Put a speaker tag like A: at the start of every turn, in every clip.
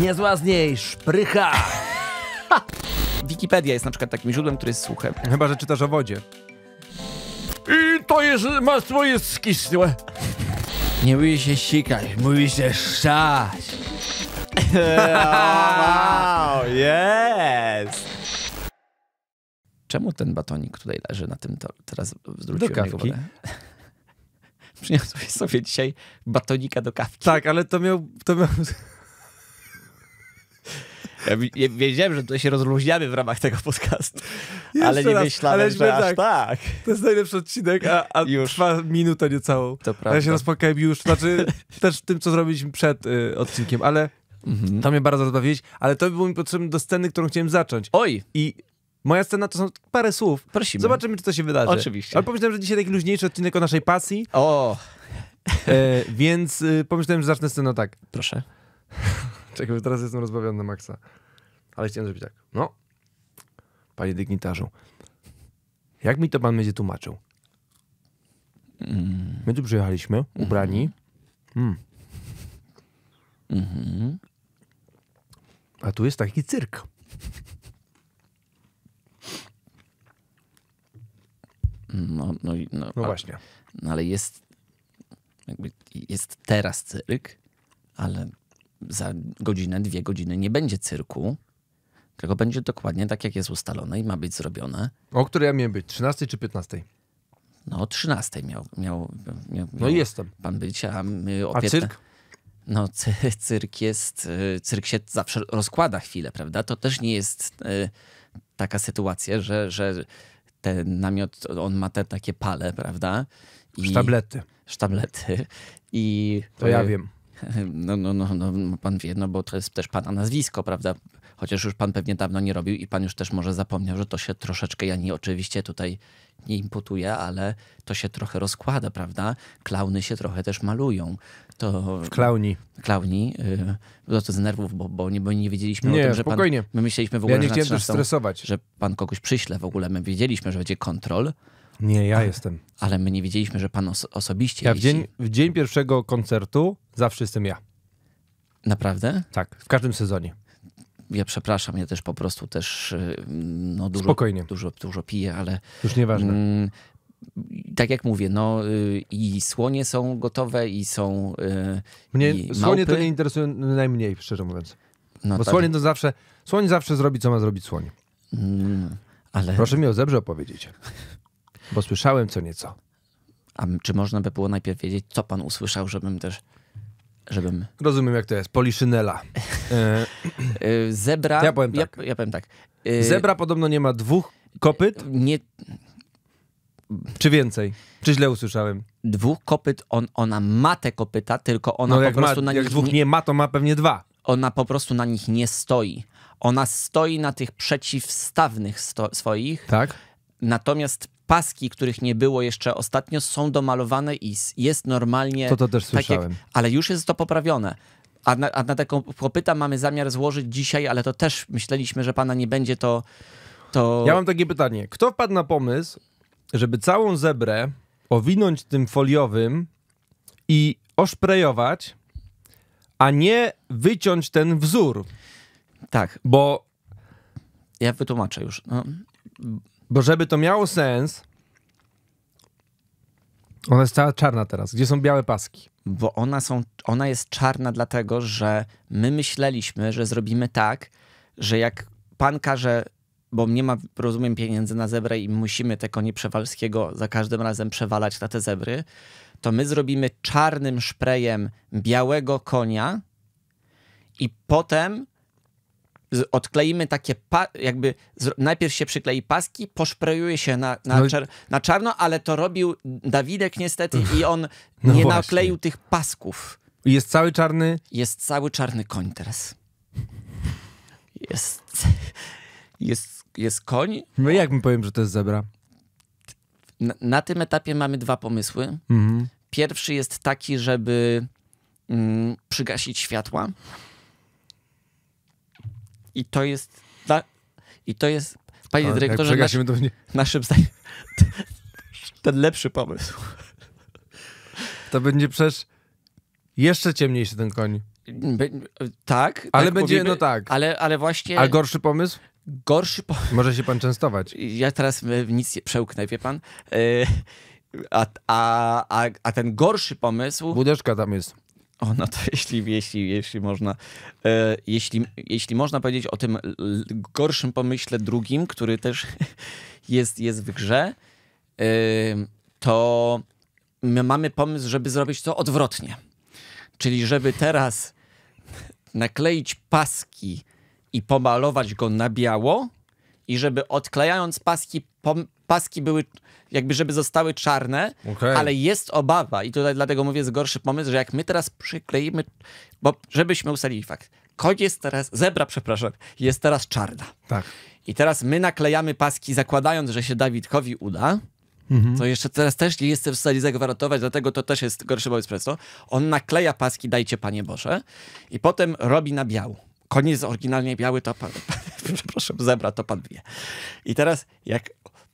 A: Niezła z niej szprycha! Wikipedia jest na przykład takim źródłem, który jest suche. Chyba, że czytasz o wodzie. I to jest ma swoje skisłe. Nie mówi się sikać, mówi się szać. wow, yes! Czemu ten batonik tutaj leży na tym, to teraz zwróciłem Do kawki. Przyniosłeś sobie dzisiaj batonika do kawki. Tak, ale to miał, to miał ja wiedziałem, że tutaj się rozluźniamy w ramach tego podcastu, Jeszcze ale nie raz, myślałem, ale że tak, tak.
B: To jest najlepszy odcinek, a, a już. trwa minutę niecałą. To prawda. Ja się rozpakałem już, znaczy też tym, co zrobiliśmy przed y, odcinkiem, ale mhm. to mnie bardzo rozbawiłeś, ale to było mi potrzebne do sceny, którą chciałem zacząć. Oj! I Moja scena to są parę słów. Prosimy. Zobaczymy, czy to się wydarzy. Oczywiście. Ale pomyślałem, że dzisiaj taki luźniejszy odcinek o naszej pasji. O! E, więc y, pomyślałem, że zacznę scenę tak. Proszę. Czekaj, tak teraz jestem rozbawiony na maksa. Ale chciałem zrobić tak. No, panie dygnitarzu, jak mi to pan będzie tłumaczył? Mm. My tu przyjechaliśmy, mhm. ubrani. Mm. Mhm. A tu jest taki cyrk.
A: No, no, no, no właśnie. A, no ale jest, jakby jest teraz cyrk, ale za godzinę, dwie godziny nie będzie cyrku, tylko będzie dokładnie tak, jak jest ustalone i ma być zrobione.
B: O której ja miałem być? 13 czy 15? No, 13 miał,
A: miał, miał, No jestem. Pan być, a my o A cyrk? No, cy, cyrk jest. Y, cyrk się zawsze rozkłada chwilę, prawda? To też nie jest y, taka sytuacja, że, że ten namiot, on ma te takie pale, prawda? I, sztablety. Sztablety. I. To ja y, wiem. No, no, no, no, pan wie, no bo to jest też pana nazwisko, prawda? Chociaż już pan pewnie dawno nie robił i pan już też może zapomniał, że to się troszeczkę, ja nie oczywiście tutaj nie imputuję, ale to się trochę rozkłada, prawda? Klauny się trochę też malują. To... W klauni. Klauni. Yy, to z nerwów, bo, bo, nie, bo nie wiedzieliśmy nie, o tym, że spokojnie. pan... My myśleliśmy w ogóle, ja nie że, cię 13, stresować. że pan kogoś przyśle w ogóle. My wiedzieliśmy, że będzie kontrol. Nie, ja ale, jestem. Ale my nie wiedzieliśmy, że pan oso osobiście. Ja w dzień,
B: w dzień pierwszego koncertu zawsze jestem ja. Naprawdę? Tak, w każdym sezonie
A: ja przepraszam,
B: ja też po prostu też y, no, dużo,
A: Spokojnie. Dużo, dużo piję, ale... Już nieważne. Mm, tak jak mówię, no y, i słonie są gotowe i są y, Mnie i słonie małpy. to nie
B: interesuje najmniej, szczerze mówiąc. No Bo tak. słonie to zawsze, słoń zawsze zrobi, co ma zrobić słoń. Mm, ale... Proszę mi o zebrze opowiedzieć. Bo słyszałem co nieco.
A: A czy można by było najpierw wiedzieć, co pan usłyszał, żebym też. Żebym...
B: Rozumiem, jak to jest. Poliszynela. E, zebra. Ja powiem tak. Ja, ja powiem tak. E, zebra podobno nie ma dwóch kopyt? E, nie. Czy więcej? Czy źle usłyszałem? Dwóch kopyt, on, ona ma te kopyta, tylko ona no, po prostu ma, na jak nich. dwóch nie ma, to ma pewnie dwa.
A: Ona po prostu na nich nie stoi. Ona stoi na tych przeciwstawnych sto, swoich. Tak. Natomiast paski, których nie było jeszcze ostatnio, są domalowane i jest normalnie. To to też tak słyszałem. Jak, ale już jest to poprawione. A na, a na taką kopyta mamy zamiar złożyć dzisiaj, ale to też myśleliśmy, że pana nie będzie to, to. Ja mam
B: takie pytanie. Kto wpadł na pomysł, żeby całą zebrę owinąć tym foliowym i oszprejować, a nie wyciąć ten wzór? Tak. Bo. Ja wytłumaczę już. No bo żeby to miało sens, ona jest cała
A: czarna teraz. Gdzie są białe paski? Bo ona, są, ona jest czarna dlatego, że my myśleliśmy, że zrobimy tak, że jak pan każe, bo nie ma, rozumiem, pieniędzy na zebrę i musimy te konie przewalskiego za każdym razem przewalać na te zebry, to my zrobimy czarnym szprejem białego konia i potem odkleimy takie, jakby najpierw się przyklei paski, poszprejuje się na, na, no. na czarno, ale to robił Dawidek niestety i on no nie właśnie. nakleił tych pasków. Jest cały czarny? Jest cały czarny koń
B: teraz. Jest, jest, jest koń. No jak mi powiem, że to jest zebra?
A: Na, na tym etapie mamy dwa pomysły. Mhm. Pierwszy jest taki, żeby mm, przygasić światła. I to jest. Na, I to jest. Panie dyrektorze, nasz, do mnie.
B: naszym zdaniem. Ten lepszy pomysł. To będzie przecież jeszcze ciemniejszy ten koń. By, tak. Ale tak będzie, mówimy, no tak. Ale, ale właśnie. A gorszy pomysł? Gorszy pomysł. Może się pan częstować.
A: Ja teraz nic nie przełknę, wie pan. Y, a, a, a, a ten gorszy pomysł. Budeczka tam jest. O, no to jeśli, jeśli, jeśli można. E, jeśli, jeśli można powiedzieć o tym gorszym pomyśle drugim, który też jest, jest w grze, e, to my mamy pomysł, żeby zrobić to odwrotnie. Czyli żeby teraz nakleić paski i pomalować go na biało i żeby odklejając paski paski były, jakby żeby zostały czarne, okay. ale jest obawa i tutaj dlatego mówię, jest gorszy pomysł, że jak my teraz przykleimy, bo żebyśmy ustalili fakt, koń jest teraz, zebra, przepraszam, jest teraz czarna. Tak. I teraz my naklejamy paski, zakładając, że się Dawidkowi uda, mhm. co jeszcze teraz też nie jestem w stanie zagwarantować, dlatego to też jest gorszy pomysł przez to. On nakleja paski, dajcie Panie Boże, i potem robi na biał. Koń jest oryginalnie biały, to pan, przepraszam, zebra, to pan wie. I teraz jak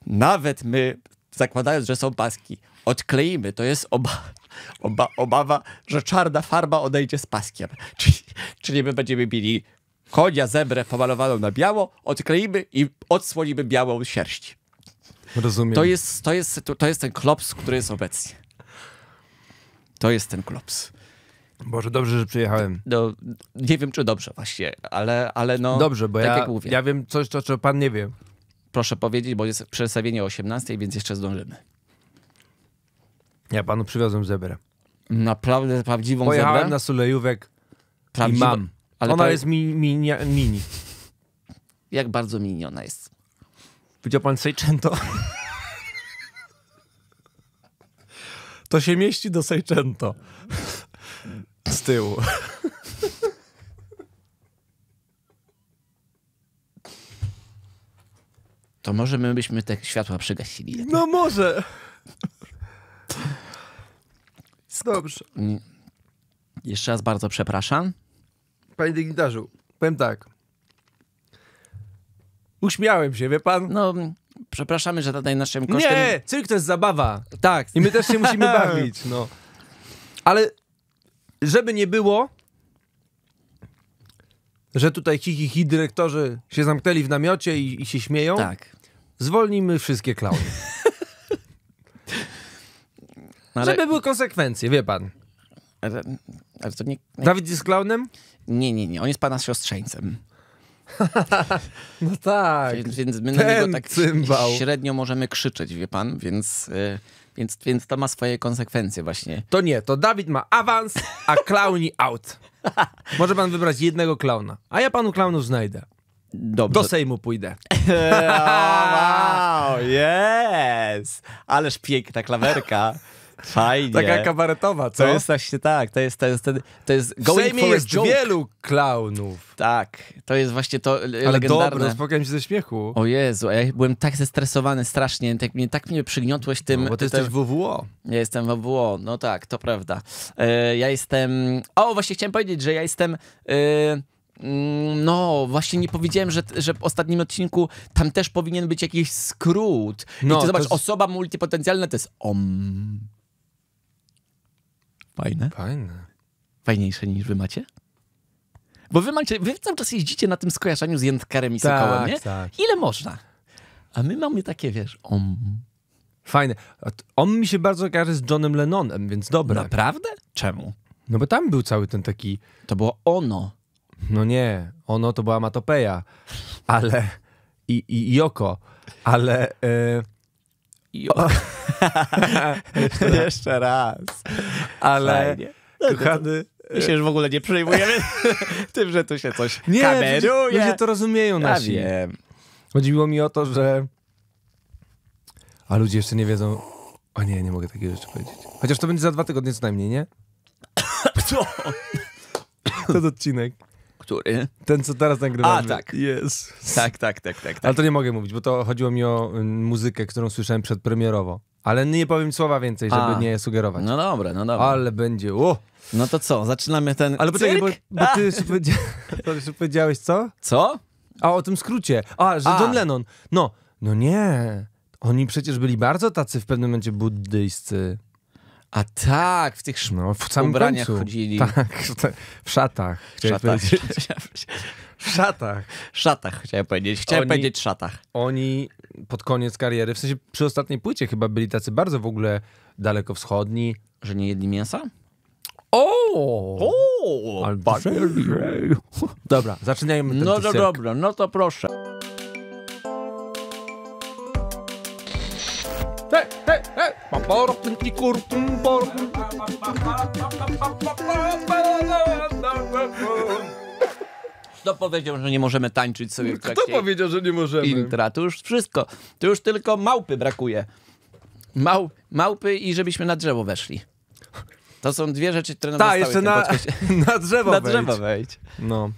A: nawet my, zakładając, że są paski, odkleimy, to jest oba, oba, obawa, że czarna farba odejdzie z paskiem. Czyli, czyli my będziemy mieli konia, zebrę pomalowaną na biało, odkleimy i odsłonimy białą sierść.
B: Rozumiem. To jest,
A: to jest, to jest ten klops, który jest obecnie. To jest ten klops.
B: Boże, dobrze, że przyjechałem. No, nie wiem, czy dobrze właśnie, ale, ale no... Dobrze, bo tak ja, mówię. ja wiem coś, co, co pan nie
A: wie proszę powiedzieć, bo jest przestawienie o 18, więc jeszcze zdążymy.
B: Ja panu przywiozłem zebrę. Naprawdę prawdziwą Pojechałem zebrę? na Sulejówek Prawdziwa... i mam. Ale ona pra... jest mi, mi, nie, mini. Jak bardzo mini ona jest? Widział pan Seicento? to się mieści do Seicento. Z tyłu. to
A: może my byśmy te światła przygasili.
B: No może. Dobrze.
A: Jeszcze raz bardzo przepraszam.
B: Panie dygnitarzu, powiem tak. Uśmiałem się, wie pan? No,
A: przepraszamy, że tutaj naszym kosztem... Nie,
B: cyrk to jest zabawa. Tak. I my też się musimy bawić, no. Ale żeby nie było, że tutaj kiki hi, hi, dyrektorzy się zamknęli w namiocie i, i się śmieją. Tak. Zwolnijmy wszystkie klauny. No ale... Żeby były konsekwencje, wie pan. Ale, ale nie, nie... Dawid jest klaunem? Nie, nie, nie.
A: On jest pana siostrzeńcem. no tak. Więc, więc my Ten na niego tak cymbał. średnio możemy krzyczeć, wie pan, więc... Y, więc, więc to ma swoje konsekwencje
B: właśnie. To nie, to Dawid ma awans, a klauni out. Może pan wybrać jednego klauna, a ja panu klaunu znajdę. Dobrze. Do Sejmu pójdę.
A: oh, wow, yes! Ależ piękna klawerka. Fajnie. Taka kabaretowa, co? To jest właśnie tak, to jest, to jest, to jest going for jest joke. wielu
B: klaunów. Tak, to jest właśnie to Ale legendarne. Ale dobra, spotkałem się ze śmiechu. O
A: Jezu, ja byłem tak zestresowany strasznie, tak mnie, tak mnie przygniotłeś tym... No, bo ty tym, jesteś WWO. Ja jestem WWO, no tak, to prawda. E, ja jestem... O, właśnie chciałem powiedzieć, że ja jestem... E, mm, no, właśnie nie powiedziałem, że, że w ostatnim odcinku tam też powinien być jakiś skrót. No, I ty zobacz, to... osoba multipotencjalna to jest om. Fajne. Fajne. Fajniejsze niż wy macie? Bo
B: wy macie, wy cały czas jeździcie na tym skojarzeniu z jętkarem i tak, sokołem, nie? Tak. Ile można? A my mamy takie, wiesz, om. Fajne. On mi się bardzo kojarzy z Johnem Lennonem, więc dobra. Naprawdę? Czemu? No bo tam był cały ten taki... To było ono. No nie, ono to była Matopeja, ale... I, i oko ale... Yy... O, jeszcze, raz. Ale Fajnie. No, kochany... My się już
A: w ogóle nie przejmujemy tym, że tu
B: się coś nie, kameruje. Ludzie to rozumieją ja nasi. wiem. Chodziło mi o to, że... A ludzie jeszcze nie wiedzą... O nie, nie mogę takiej rzeczy powiedzieć. Chociaż to będzie za dwa tygodnie co najmniej, nie? Co? Ten odcinek. Który? Ten, co teraz nagrywamy. A, tak. Yes. Tak, tak, tak, tak, tak. Ale to nie mogę mówić, bo to chodziło mi o mm, muzykę, którą słyszałem przedpremierowo. Ale nie powiem słowa więcej, żeby A. nie sugerować. No dobra, no dobra. Ale będzie, o! No to co, zaczynamy ten Ale bo, bo ty już powiedziałeś, już powiedziałeś co? Co? A, o tym skrócie. A, że A. John Lennon. No, no nie. Oni przecież byli bardzo tacy w pewnym momencie buddyjscy. A tak, w tych no, w ubraniach końcu. chodzili. Tak, w szatach. W szatach. W szatach. W szatach chciałem powiedzieć. Chciałem oni, powiedzieć szatach. Oni pod koniec kariery, w sensie przy ostatniej płycie chyba byli tacy bardzo w ogóle dalekowschodni. Że nie jedli mięsa? O! O! Dobra, zaczynajmy ten No to dobra, no to proszę. Hej, hej, hej!
A: Kto powiedział, że nie możemy tańczyć sobie w Kto powiedział, że nie możemy? intra? To już wszystko. To już tylko małpy brakuje. Mał, małpy i żebyśmy na drzewo weszli. To są dwie rzeczy, które nam Ta, jeszcze na, na drzewo Na drzewo
B: wejdź. No.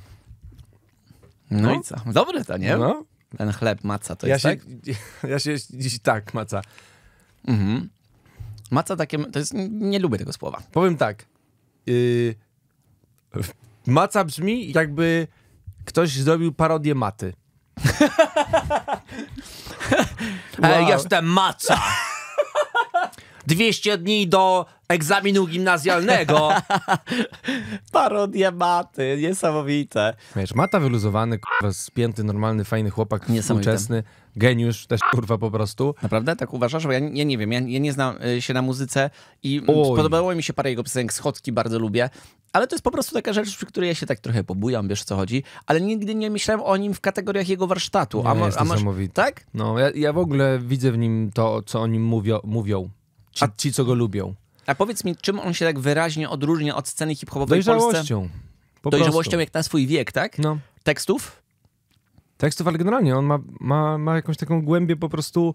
A: no. No, i co? Dobre to, nie? No. Ten chleb maca to Ja jest, się, tak?
B: ja się dziś tak maca. Mhm. Maca takie, to jest, nie lubię tego słowa. Powiem tak, yy, maca brzmi jakby ktoś zrobił parodię maty.
A: wow. Jestem
B: maca! 200 dni do egzaminu gimnazjalnego. Parodia Maty, niesamowite. Wiesz, Mata wyluzowany, kurwa, spięty, normalny, fajny chłopak, współczesny, geniusz też,
A: kurwa, po prostu. Naprawdę? Tak uważasz? Bo ja, ja nie wiem, ja, ja nie znam y, się na muzyce i Oj. podobało mi się parę jego piosenek, schodki bardzo lubię, ale to jest po prostu taka rzecz, przy której ja się tak trochę pobujam, wiesz
B: co chodzi, ale nigdy nie myślałem o nim w kategoriach jego warsztatu. Nie, a, ma, jest a masz, Tak? No, ja, ja w ogóle widzę w nim to, co o nim mówią. Ci, A... ci co go lubią. A powiedz
A: mi, czym on się tak wyraźnie odróżnia od sceny hip-hopowej w Polsce? Dojrzałością. Po Dojrzałością jak na swój wiek,
B: tak? No. Tekstów? Tekstów, ale generalnie on ma, ma, ma jakąś taką głębię po prostu,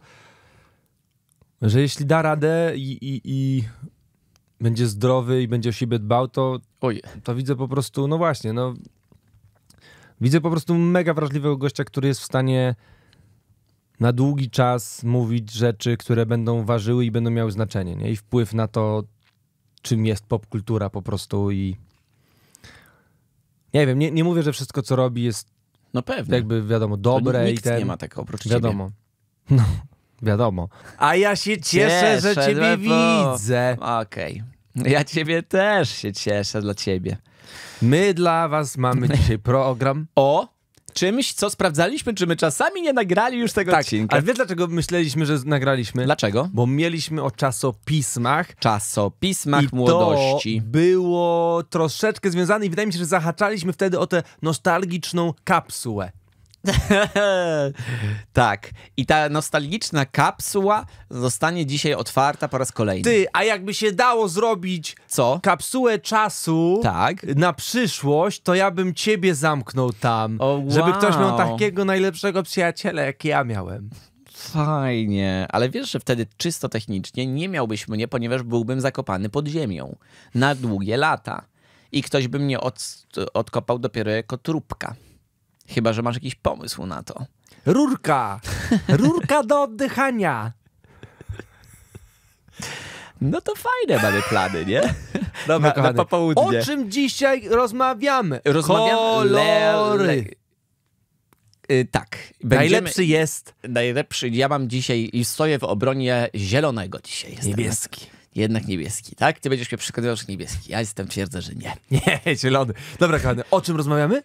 B: że jeśli da radę i, i, i będzie zdrowy i będzie o siebie dbał, to, oj, to widzę po prostu, no właśnie, no widzę po prostu mega wrażliwego gościa, który jest w stanie na długi czas mówić rzeczy, które będą ważyły i będą miały znaczenie nie? i wpływ na to, czym jest popkultura po prostu i nie wiem, nie, nie mówię, że wszystko, co robi jest no pewnie. jakby, wiadomo, dobre. nikt i ten... nie ma tego oprócz Wiadomo. Ciebie. No, wiadomo. A ja się cieszę, cieszę że ciebie lepo. widzę. Okej. Okay. Ja ciebie też się cieszę dla ciebie. My dla was mamy dzisiaj program o czymś, co sprawdzaliśmy, czy my czasami nie nagrali już tego tak, odcinka. Ale wiesz dlaczego myśleliśmy, że nagraliśmy? Dlaczego? Bo mieliśmy o czasopismach. Czasopismach i młodości. To było troszeczkę związane i wydaje mi się, że zahaczaliśmy wtedy o tę nostalgiczną kapsułę. tak. I ta
A: nostalgiczna kapsuła zostanie dzisiaj otwarta po raz kolejny.
B: Ty, a jakby się dało zrobić co? Kapsułę czasu tak. na przyszłość, to ja bym ciebie zamknął tam. wow. Żeby ktoś miał takiego najlepszego przyjaciela, jak ja miałem.
A: Fajnie, ale wiesz, że wtedy czysto technicznie nie miałbyś mnie, ponieważ byłbym zakopany pod ziemią na długie lata. I ktoś by mnie od, odkopał dopiero jako trupka. Chyba, że masz jakiś pomysł na to. Rurka!
B: Rurka do oddychania!
A: No to fajne mamy plany, nie? Dobra, na, na popołudnie. O
B: czym dzisiaj rozmawiamy? Rozmawiamy... Kolory!
A: Y, tak. Będziemy... najlepszy jest... Najlepszy... Ja mam dzisiaj... i Stoję w obronie zielonego dzisiaj. Jestem Niebieski. Jednak niebieski, tak? Ty będziesz mnie przekonywał, że niebieski. Ja jestem twierdzę, że nie. Nie, zielony. Dobra, kochany, o czym rozmawiamy?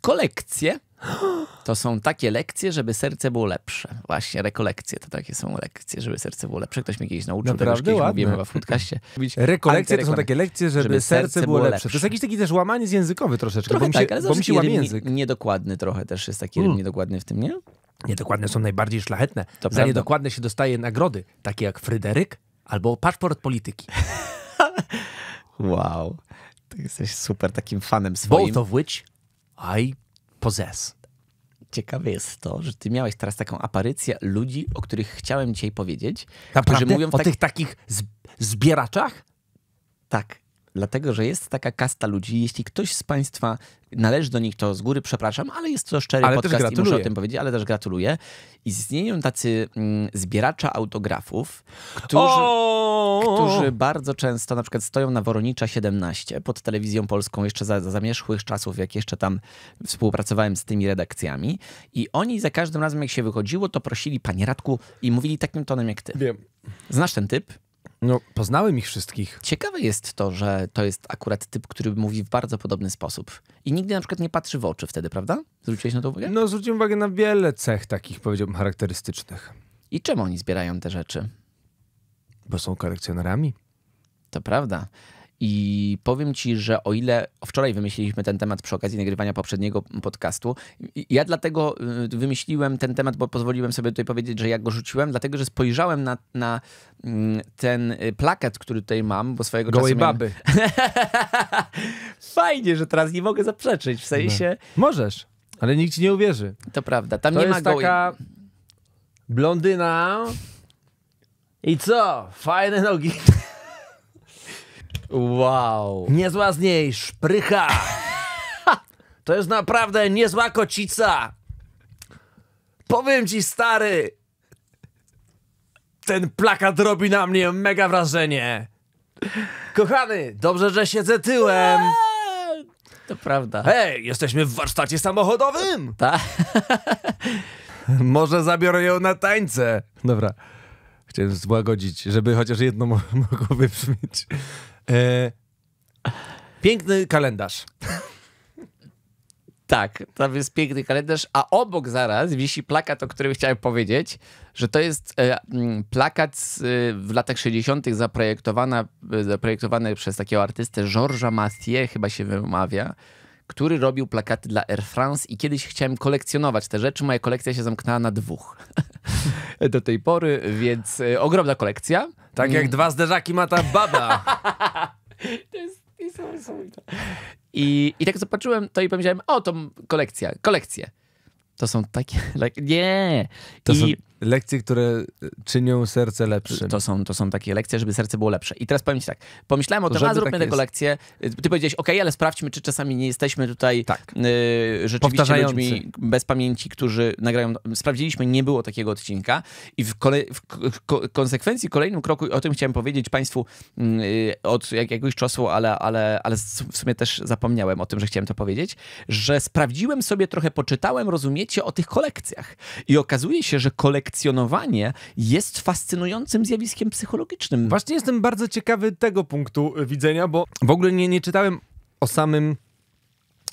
A: Kolekcje to są takie lekcje, żeby serce było lepsze. Właśnie, rekolekcje to takie są lekcje, żeby serce było lepsze. Ktoś mi kiedyś nauczył, Naprawdę tego już mówiłem w podcaście. Rekolekcje to są takie lekcje, żeby, żeby serce, serce było, było lepsze. lepsze. To jest jakiś taki też
B: łamaniec językowy
A: troszeczkę, trochę bo, mi się, tak, ale bo mi się łamie język. Niedokładny trochę też jest taki hmm. niedokładny w tym, nie? Niedokładne są najbardziej szlachetne. To Za prawda. niedokładne
B: się dostaje nagrody, takie jak Fryderyk albo
A: paszport polityki. wow. Ty jesteś super takim fanem swoim. Both of which I Possess. Ciekawe jest to, że ty miałeś teraz taką aparycję ludzi, o których chciałem dzisiaj powiedzieć. Naprawdę? Którzy mówią o tak... tych takich zbieraczach? Tak dlatego że jest taka kasta ludzi. Jeśli ktoś z Państwa należy do nich, to z góry przepraszam, ale jest to szczery ale podcast i muszę o tym powiedzieć, ale też gratuluję. Istnieją tacy mm, zbieracza autografów, którzy, którzy bardzo często na przykład stoją na Woronicza 17 pod telewizją polską jeszcze za, za zamierzchłych czasów, jak jeszcze tam współpracowałem z tymi redakcjami i oni za każdym razem, jak się wychodziło, to prosili panie Radku i mówili takim tonem jak ty. Wiem. Znasz ten typ? No, poznałem ich wszystkich. Ciekawe jest to, że to jest akurat typ, który mówi w bardzo podobny sposób. I nigdy na przykład nie patrzy w oczy
B: wtedy, prawda? Zwróciłeś na to uwagę? No, zwróciłem uwagę na wiele cech takich, powiedziałbym, charakterystycznych. I czemu oni zbierają te rzeczy? Bo są kolekcjonerami. To prawda.
A: I powiem ci, że o ile wczoraj wymyśliliśmy ten temat przy okazji nagrywania poprzedniego podcastu, ja dlatego y, wymyśliłem ten temat, bo pozwoliłem sobie tutaj powiedzieć, że ja go rzuciłem, dlatego że spojrzałem na, na mm, ten y, plakat, który tutaj mam, bo swojego Gołej czasu. Miałem... baby.
B: Fajnie, że teraz nie mogę zaprzeczyć, w sensie. No. Możesz, ale nikt ci nie uwierzy. To prawda, tam to nie jest ma gołej... taka blondyna. I co? Fajne nogi. Wow. Niezła z niej szprycha. To jest naprawdę niezła kocica. Powiem ci, stary, ten plakat robi na mnie mega wrażenie. Kochany, dobrze, że siedzę tyłem. To prawda. Hej, jesteśmy w warsztacie samochodowym. Tak. Może zabiorę ją na tańce. Dobra. Chciałem złagodzić, żeby chociaż jedno mogło wybrzmieć. E, piękny kalendarz.
A: Tak, tam jest piękny kalendarz, a obok zaraz wisi plakat, o którym chciałem powiedzieć, że to jest e, plakat e, w latach 60. zaprojektowana, zaprojektowany przez takiego artystę Georgesa Mathieu, chyba się wymawia, który robił plakaty dla Air France i kiedyś chciałem kolekcjonować te rzeczy. Moja kolekcja się zamknęła na dwóch do tej pory, więc e, ogromna kolekcja. Tak jak mm.
B: dwa zderzaki ma ta baba. to jest niesamowite.
A: I, I tak zobaczyłem to i pomyślałem, o, to kolekcja, kolekcje. To są takie, like, nie. To I, są Lekcje, które e, czynią serce lepsze. To są, to są takie lekcje, żeby serce było lepsze. I teraz powiem ci tak, pomyślałem o to tym, a tak zróbmy tak tego lekcję. Y, ty powiedziałeś, ok, ale sprawdźmy, czy czasami nie jesteśmy tutaj tak. y, rzeczywiście ludźmi bez pamięci, którzy nagrają. Sprawdziliśmy, nie było takiego odcinka i w, kole, w konsekwencji kolejnym kroku, o tym chciałem powiedzieć Państwu y, od jakiegoś czasu, ale, ale, ale w sumie też zapomniałem o tym, że chciałem to powiedzieć, że sprawdziłem sobie, trochę poczytałem, rozumiecie, o tych kolekcjach. I okazuje się, że kolekcje selekcjonowanie
B: jest fascynującym zjawiskiem psychologicznym. Właśnie jestem bardzo ciekawy tego punktu y, widzenia, bo w ogóle nie, nie czytałem o samym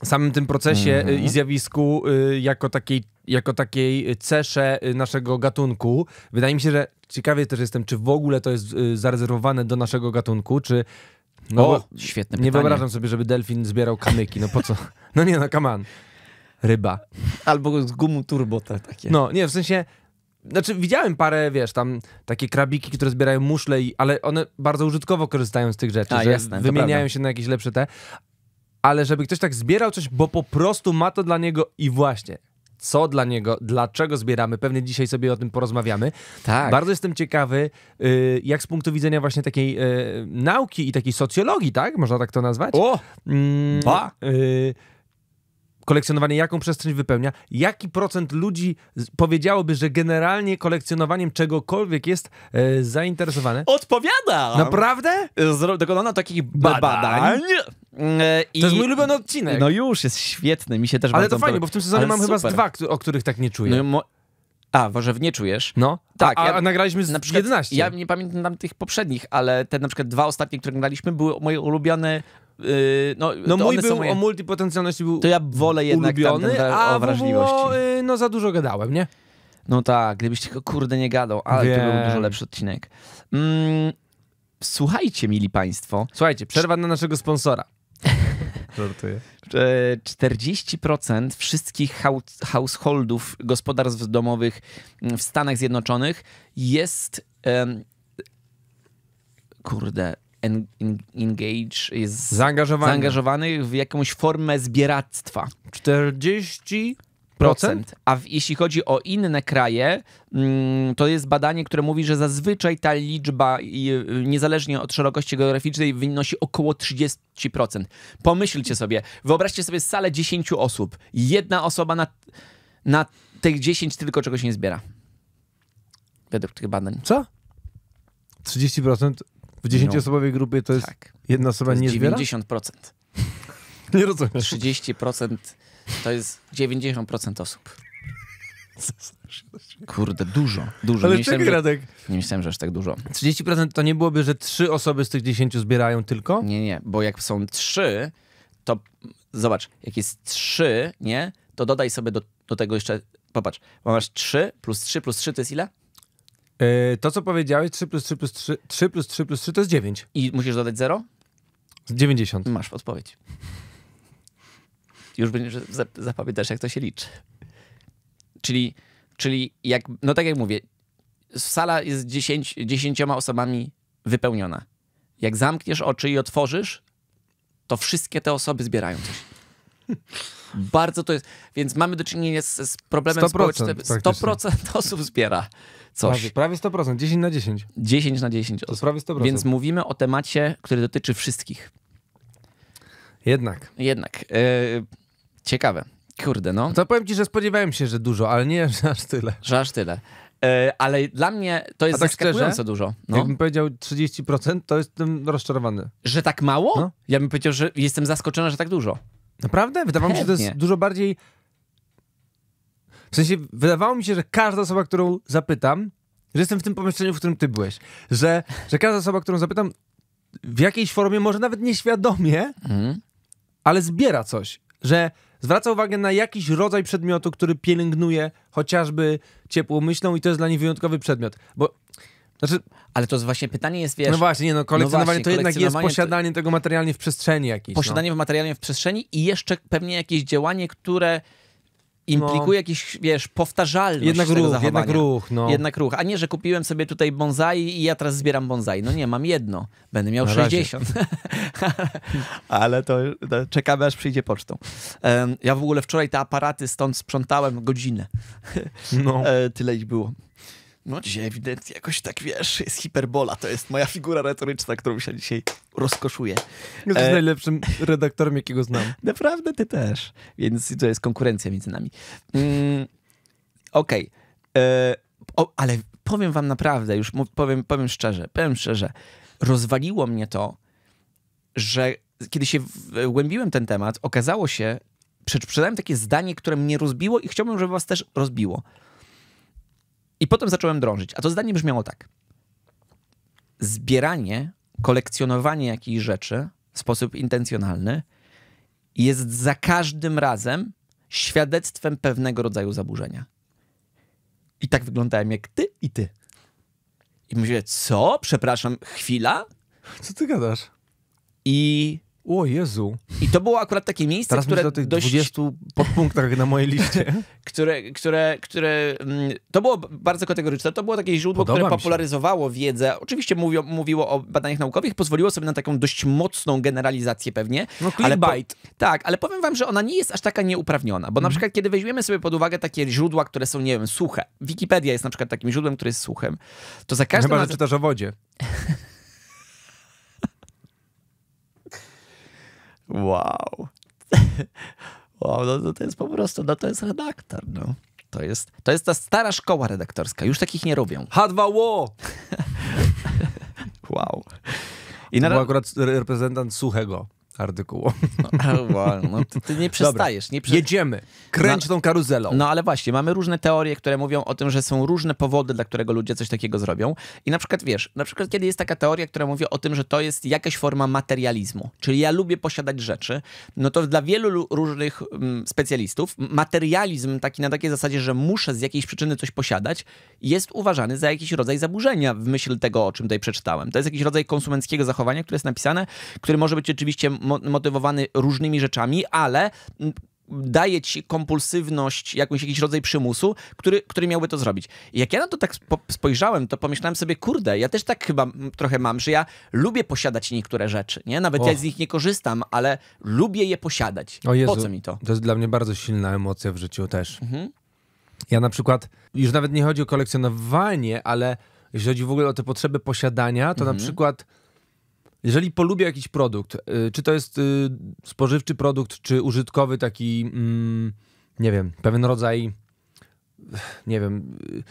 B: samym tym procesie y, mhm. i zjawisku y, jako takiej, jako takiej cesze naszego gatunku. Wydaje mi się, że ciekawie też jestem, czy w ogóle to jest zarezerwowane do naszego gatunku, czy no, o, świetne Nie pytanie. wyobrażam sobie, żeby delfin zbierał kamyki, no po co? No nie, no kaman. Ryba. Albo z gumu turbo takie. No, nie, w sensie znaczy, widziałem parę, wiesz, tam takie krabiki, które zbierają muszle, i, ale one bardzo użytkowo korzystają z tych rzeczy, A, że jasne, wymieniają się na jakieś lepsze te. Ale żeby ktoś tak zbierał coś, bo po prostu ma to dla niego i właśnie co dla niego, dlaczego zbieramy. Pewnie dzisiaj sobie o tym porozmawiamy. Tak. Bardzo jestem ciekawy, y, jak z punktu widzenia właśnie takiej y, nauki i takiej socjologii, tak? Można tak to nazwać? O! Mm, ba! Y kolekcjonowanie jaką przestrzeń wypełnia, jaki procent ludzi powiedziałoby, że generalnie kolekcjonowaniem czegokolwiek jest e, zainteresowane?
A: Odpowiada! Naprawdę?
B: Zro dokonano takich badań. badań. E, I... To jest mój ulubiony odcinek. No
A: już, jest świetny, mi się też Ale to fajnie, bo w tym sezonie mam super. chyba z dwa,
B: o których tak nie czuję. No, a, może w nie czujesz? No. Tak. A, ja, a nagraliśmy z na przykład, 11. Ja
A: nie pamiętam tych poprzednich, ale te na przykład dwa ostatnie, które nagraliśmy, były moje ulubione Yy, no, no mój był moje... o multipotencjalności był To ja wolę jednak ulubiony, ten, ten, o wrażliwości. Było,
B: yy, no za dużo gadałem, nie? No tak, gdybyś tylko kurde nie
A: gadał, ale Wiem. to był dużo lepszy odcinek. Mm, słuchajcie, mili państwo. Słuchajcie, przerwa na naszego sponsora. Żartuję. 40% wszystkich householdów, gospodarstw domowych mm, w Stanach Zjednoczonych jest... Um, kurde, en, engage, jest zaangażowany. w jakąś formę zbieractwa. 40 A w, jeśli chodzi o inne kraje, mm, to jest badanie, które mówi, że zazwyczaj ta liczba, y, niezależnie od szerokości geograficznej, wynosi około 30%. Pomyślcie sobie, wyobraźcie sobie salę 10 osób. Jedna osoba na, na tych 10 tylko czegoś nie zbiera.
B: Według tych badań. Co? 30% w dziesięciosobowej no. grupie to jest tak. jedna osoba to nie jest nie
A: 90%. nie rozumiem. 30% to
B: jest 90% osób. Kurde, dużo, dużo. Ale nie myślałem, Radek?
A: Że, nie myślałem, że aż tak dużo.
B: 30% to nie byłoby, że trzy osoby z tych 10 zbierają tylko? Nie, nie, bo jak są trzy, to zobacz, jak jest trzy, nie,
A: to dodaj sobie do, do tego jeszcze, popatrz, masz trzy plus trzy plus trzy to jest ile?
B: E, to, co powiedziałeś, 3 plus 3 plus 3, 3 plus 3 plus 3 to jest 9. I musisz dodać 0? 90. Masz odpowiedź. Już będziesz
A: zapamiętasz, jak to się liczy. Czyli, czyli jak, no tak jak mówię, sala jest 10, 10 osobami wypełniona. Jak zamkniesz oczy i otworzysz, to wszystkie te osoby zbierają coś. Bardzo to jest. Więc mamy do czynienia z, z problemem 100%, społecznym. 100% osób zbiera coś. Prawie, prawie 100%, 10 na 10. 10 na 10. To prawie 100%. Więc mówimy o temacie, który dotyczy
B: wszystkich. Jednak. Jednak. Yy, ciekawe. Kurde, no. To powiem ci, że spodziewałem się, że dużo, ale nie, że aż tyle. Że aż tyle. Yy, ale dla mnie to jest tak zaskakująco szczerze, dużo. No. Jakbym powiedział 30%, to jestem rozczarowany. Że tak mało? No. Ja bym powiedział, że jestem zaskoczony, że tak dużo. Naprawdę? Wydawało mi się, że to jest dużo bardziej w sensie, wydawało mi się, że każda osoba, którą zapytam, że jestem w tym pomieszczeniu, w którym ty byłeś, że, że każda osoba, którą zapytam, w jakiejś formie, może nawet nieświadomie, mhm. ale zbiera coś, że zwraca uwagę na jakiś rodzaj przedmiotu, który pielęgnuje chociażby ciepłą myślą i to jest dla niej wyjątkowy przedmiot. Bo znaczy, ale to jest właśnie pytanie jest, wiesz... No właśnie, nie, no, no kolekcjonowanie no właśnie, to jednak jest posiadanie
A: to... tego materialnie w przestrzeni jakiejś. No. Posiadanie no. materialnie w przestrzeni i jeszcze pewnie jakieś działanie, które implikuje no. jakiś, wiesz, powtarzalność jednak tego ruch, zachowania. Jednak ruch, no. Jednak ruch, a nie, że kupiłem sobie tutaj bonsai i ja teraz zbieram bonsai. No nie, mam jedno. Będę miał Na 60. Ale to, to, czekamy, aż przyjdzie pocztą. ja w ogóle wczoraj te aparaty stąd sprzątałem godzinę. no. E, tyle ich było no dzisiaj ewidentnie jakoś tak, wiesz, jest hiperbola. To jest moja figura retoryczna, którą się dzisiaj rozkoszuję. Jesteś e... najlepszym redaktorem, jakiego znam. Naprawdę, ty też. Więc to jest konkurencja między nami. Mm, Okej. E, okay. Ale powiem wam naprawdę, już powiem, powiem szczerze, powiem szczerze, rozwaliło mnie to, że kiedy się głębiłem ten temat, okazało się, przeczytałem takie zdanie, które mnie rozbiło i chciałbym, żeby was też rozbiło. I potem zacząłem drążyć. A to zdanie brzmiało tak. Zbieranie, kolekcjonowanie jakiejś rzeczy w sposób intencjonalny jest za każdym razem świadectwem pewnego rodzaju zaburzenia. I tak wyglądałem jak ty i ty. I mówię, co? Przepraszam, chwila? Co ty gadasz?
B: I o Jezu. I
A: to było akurat takie miejsce, Teraz które. do tych dość...
B: 20 podpunktach na mojej liście.
A: które, które, które. Mm, to było bardzo kategoryczne. To było takie źródło, Podoba które popularyzowało się. wiedzę. Oczywiście mówi, mówiło o badaniach naukowych, pozwoliło sobie na taką dość mocną generalizację pewnie. No, ale po... Tak, ale powiem wam, że ona nie jest aż taka nieuprawniona. Bo na mhm. przykład, kiedy weźmiemy sobie pod uwagę takie źródła, które są, nie wiem, suche. Wikipedia jest na przykład takim źródłem, które jest suchym. To za no, każdym Chyba, razem... że czytasz
B: o wodzie.
A: Wow. wow, no, no to jest po prostu, no to jest redaktor, no. To jest, to jest ta stara szkoła redaktorska. Już takich nie robią. H2O!
B: wow. I to na... był akurat reprezentant suchego artykułu. No, no ty, ty, nie przestajesz. nie prze... Jedziemy.
A: Kręć no, tą karuzelą. No ale właśnie, mamy różne teorie, które mówią o tym, że są różne powody, dla którego ludzie coś takiego zrobią. I na przykład wiesz, na przykład kiedy jest taka teoria, która mówi o tym, że to jest jakaś forma materializmu, czyli ja lubię posiadać rzeczy, no to dla wielu różnych mm, specjalistów materializm taki na takiej zasadzie, że muszę z jakiejś przyczyny coś posiadać, jest uważany za jakiś rodzaj zaburzenia w myśl tego, o czym tutaj przeczytałem. To jest jakiś rodzaj konsumenckiego zachowania, które jest napisane, który może być oczywiście motywowany różnymi rzeczami, ale daje ci kompulsywność, jakąś, jakiś rodzaj przymusu, który, który miałby to zrobić. I jak ja na to tak spojrzałem, to pomyślałem sobie, kurde, ja też tak chyba trochę mam, że ja lubię posiadać niektóre rzeczy, nie? Nawet o. ja z nich nie korzystam, ale lubię je posiadać. O Jezu, po co mi
B: to? To jest dla mnie bardzo silna emocja w życiu też. Mhm. Ja na przykład, już nawet nie chodzi o kolekcjonowanie, ale jeśli chodzi w ogóle o te potrzeby posiadania, to mhm. na przykład jeżeli polubię jakiś produkt, y, czy to jest y, spożywczy produkt, czy użytkowy taki, mm, nie wiem, pewien rodzaj, nie wiem, y,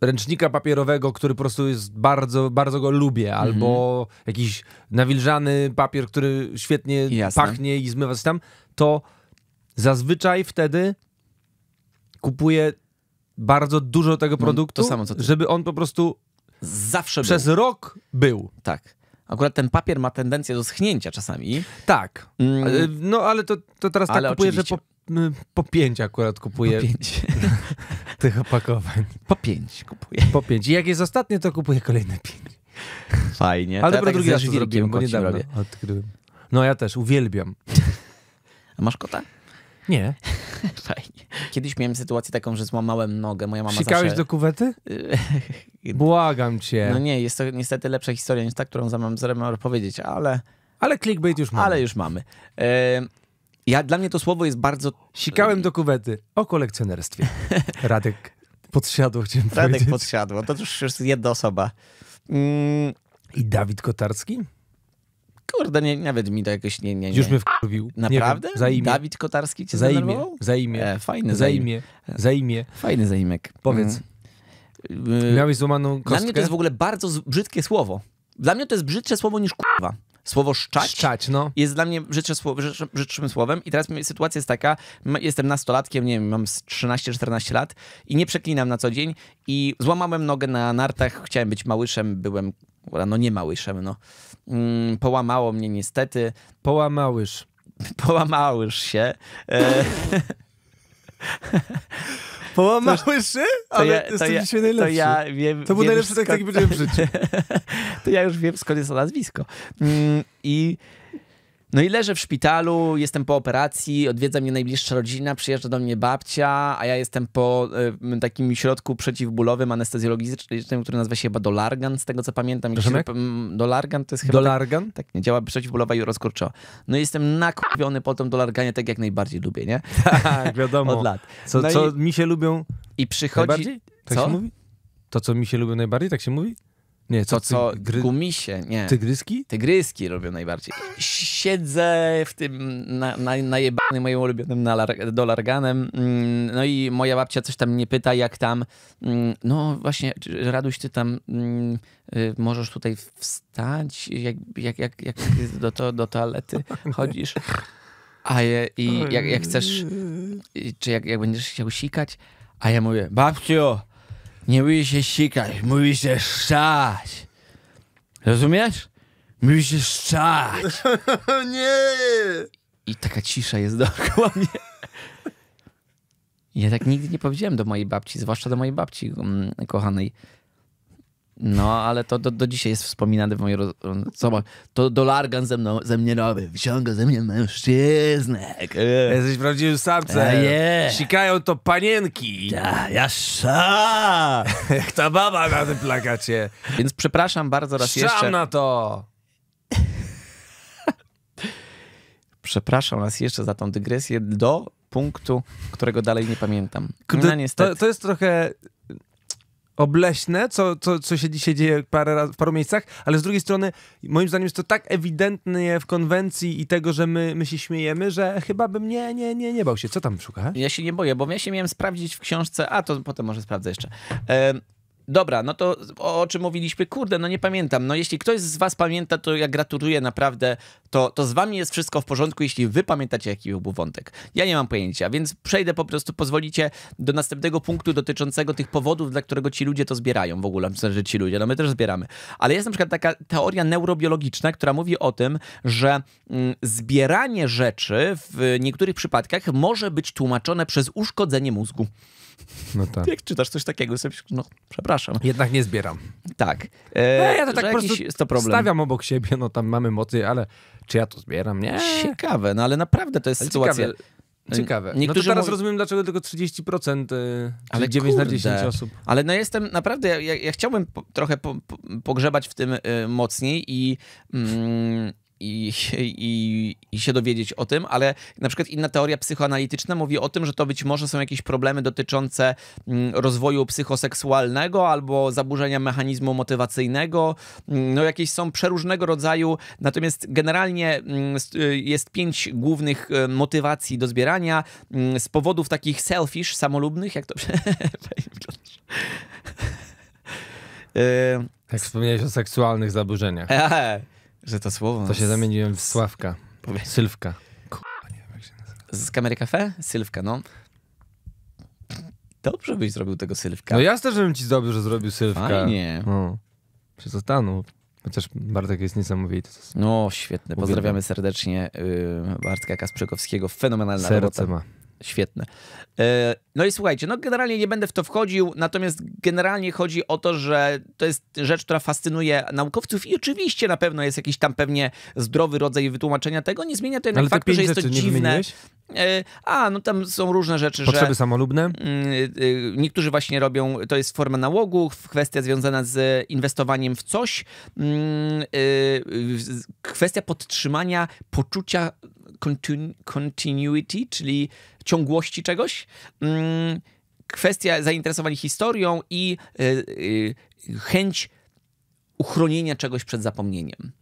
B: ręcznika papierowego, który po prostu jest bardzo, bardzo go lubię, mhm. albo jakiś nawilżany papier, który świetnie Jasne. pachnie i zmywa się tam, to zazwyczaj wtedy kupuję bardzo dużo tego no, produktu, to samo, żeby on po prostu Zawsze Przez był. rok był. Tak. Akurat ten
A: papier ma tendencję do schnięcia czasami. Tak. Mm.
B: No ale to, to
A: teraz tak ale tak kupuję, że po,
B: mm, po pięć akurat kupuję. Po pięć. tych opakowań. Po pięć kupuję. Po pięć. I jak jest ostatnie, to kupuję kolejne pięć. Fajnie. Ale to ja tak drugi raz zrobiłem, bo niedawno odkryłem. No ja też, uwielbiam. A masz kota? Nie.
A: Fajnie. Kiedyś miałem sytuację taką, że złamałem nogę. Moja mama Sikałeś zawsze... do kuwety? Błagam cię. No nie, jest to niestety lepsza historia niż ta, którą zamam zremar powiedzieć, ale... Ale clickbait już mamy. Ale już mamy. E... Ja, dla mnie to słowo jest
B: bardzo... Sikałem do kuwety o kolekcjonerstwie. Radek podsiadło, chciałem Radek powiedzieć. Radek podsiadło, to już jest jedna osoba. Mm. I Dawid Kotarski?
A: Kurde, nie, nawet mi to jakoś nie... nie, nie. Już mnie wkurwił. Naprawdę? Za imię. Dawid Kotarski cię zaimie. Zajmie. Zaimie. E, fajny zaimie.
B: zaimie. Fajny zaimek. Powiedz. Mm. Miałeś złamaną kostkę? Dla mnie to jest w
A: ogóle bardzo brzydkie słowo. Dla mnie to jest brzydsze słowo niż kurwa. Słowo szczać, szczać no. jest dla mnie brzydsze słowo, brzydszym, słowem. I teraz sytuacja jest taka, jestem nastolatkiem, nie wiem, mam 13-14 lat i nie przeklinam na co dzień i złamałem nogę na nartach, chciałem być małyszem, byłem no nie małyszem, no. Mm, połamało mnie niestety. Połamałysz. Połamałysz się. E... Połamały się? Ale to ja, to ja, dzisiaj najlepszy. To, ja wiem, to był najlepszy skąd... tak, jak będziemy w życiu. to ja już wiem, skąd jest to nazwisko. Mm, I no i leżę w szpitalu, jestem po operacji, odwiedza mnie najbliższa rodzina, przyjeżdża do mnie babcia, a ja jestem po y, takim środku przeciwbólowym, anestezjologicznym, który nazywa się chyba Dolargan, z tego co pamiętam. Dolargan Dolargan to jest chyba... Dolargan? Tak, tak nie, działa przeciwbólowa i rozkurczo. No i jestem nakupiony po tym Dolarganie, tak jak najbardziej lubię,
B: nie? Tak, wiadomo. Od lat. Co, no co i... mi się lubią... I przychodzi... Najbardziej? Tak co? się mówi? To, co mi się lubią najbardziej, tak się mówi? Nie, co, to co gry... gumisie, nie. Tygryski? Tygryski robią najbardziej.
A: Siedzę w tym na, na, najebanym moim ulubionym dolarganem, mm, no i moja babcia coś tam mnie pyta, jak tam, mm, no właśnie, Raduś, ty tam mm, y, możesz tutaj wstać, jak, jak, jak, jak do, to, do toalety chodzisz? A je, i jak, jak chcesz, czy jak, jak będziesz chciał sikać? A ja mówię, babciu, nie mówi się sikać, mówi się szczać. Rozumiesz? Mówi się szczać. nie! I taka cisza jest dookoła mnie. Ja tak nigdy nie powiedziałem do mojej babci, zwłaszcza do mojej babci mm, kochanej. No, ale to do, do dzisiaj jest wspominane w mojej co Zobacz, to dolargan ze, mną, ze mnie robi, wyciąga ze mnie mężczyznek. Jesteś prawdziwym
B: samcem. A e, yeah. Sikają to panienki. Ta, ja sza. Jak ta baba na tym plakacie. Więc przepraszam bardzo raz jeszcze. jeszcze. na to.
A: przepraszam raz jeszcze za tą dygresję do punktu, którego dalej nie pamiętam. No,
B: to, to jest trochę obleśne, co, co, co się dzisiaj dzieje parę raz, w paru miejscach, ale z drugiej strony, moim zdaniem jest to tak ewidentne w konwencji i tego, że my, my się śmiejemy, że chyba bym nie, nie, nie, nie bał się. Co tam szuka? Ja się nie boję, bo ja się miałem sprawdzić w książce, a to potem może sprawdzę jeszcze.
A: Dobra, no to o, o, czym mówiliśmy? Kurde, no nie pamiętam. No jeśli ktoś z was pamięta, to ja gratuluję naprawdę. To, to z wami jest wszystko w porządku, jeśli wy pamiętacie, jaki był wątek. Ja nie mam pojęcia, więc przejdę po prostu, pozwolicie, do następnego punktu dotyczącego tych powodów, dla którego ci ludzie to zbierają w ogóle. Myślę, że ci ludzie, no my też zbieramy. Ale jest na przykład taka teoria neurobiologiczna, która mówi o tym, że mm, zbieranie rzeczy w niektórych przypadkach może być tłumaczone przez uszkodzenie mózgu. No tak. Jak czytasz coś takiego, sobie no
B: przepraszam. Jednak nie zbieram. Tak. E, no, ja to tak po prostu jest to problem. stawiam obok siebie, no tam mamy mocy, ale czy ja to zbieram? Nie. Ciekawe, no ale naprawdę to jest ale sytuacja... Ciekawe. Ciekawe. No Niektórzy no teraz mówi... rozumiem, dlaczego tylko 30%, e, yy, ale 9 kurde. na 10 osób. Ale no jestem
A: naprawdę, ja, ja, chciałbym po, trochę po, po, pogrzebać w tym y, mocniej i mm, i, i, i się dowiedzieć o tym, ale na przykład inna teoria psychoanalityczna mówi o tym, że to być może są jakieś problemy dotyczące mm, rozwoju psychoseksualnego albo zaburzenia mechanizmu motywacyjnego. Mm, no jakieś są przeróżnego rodzaju, natomiast generalnie mm, y, jest pięć głównych y, motywacji do zbierania z powodów takich selfish, samolubnych, jak to...
B: Jak wspomniałeś o seksualnych zaburzeniach. E, że to słowo. To się zamieniłem w Sławka. Powie... Sylwka. Kurwa,
A: nie wiem Z kamery kafe? Sylwka, no. Dobrze byś zrobił tego Sylwka.
B: No jasne, żebym ci zrobił, że zrobił Sylwka. Fajnie. No. Przez Stanów. Chociaż Bartek jest niesamowity. No, świetnie Pozdrawiamy
A: serdecznie yy, Bartka Kasprzykowskiego.
B: Fenomenalna Serce robota.
A: ma. Świetne. E, no i słuchajcie, no generalnie nie będę w to wchodził, natomiast generalnie chodzi o to, że to jest rzecz, która fascynuje naukowców i oczywiście na pewno jest jakiś tam pewnie zdrowy rodzaj wytłumaczenia tego. Nie zmienia to jednak Ale faktu, że jest to dziwne. E, a, no tam są różne rzeczy, Potrzeby że... samolubne? Mm, y, y, niektórzy właśnie robią, to jest forma nałogu, kwestia związana z inwestowaniem w coś, mm, y, kwestia podtrzymania poczucia continuity, czyli ciągłości czegoś, mm, kwestia zainteresowań historią i y,
B: y, chęć uchronienia czegoś przed zapomnieniem.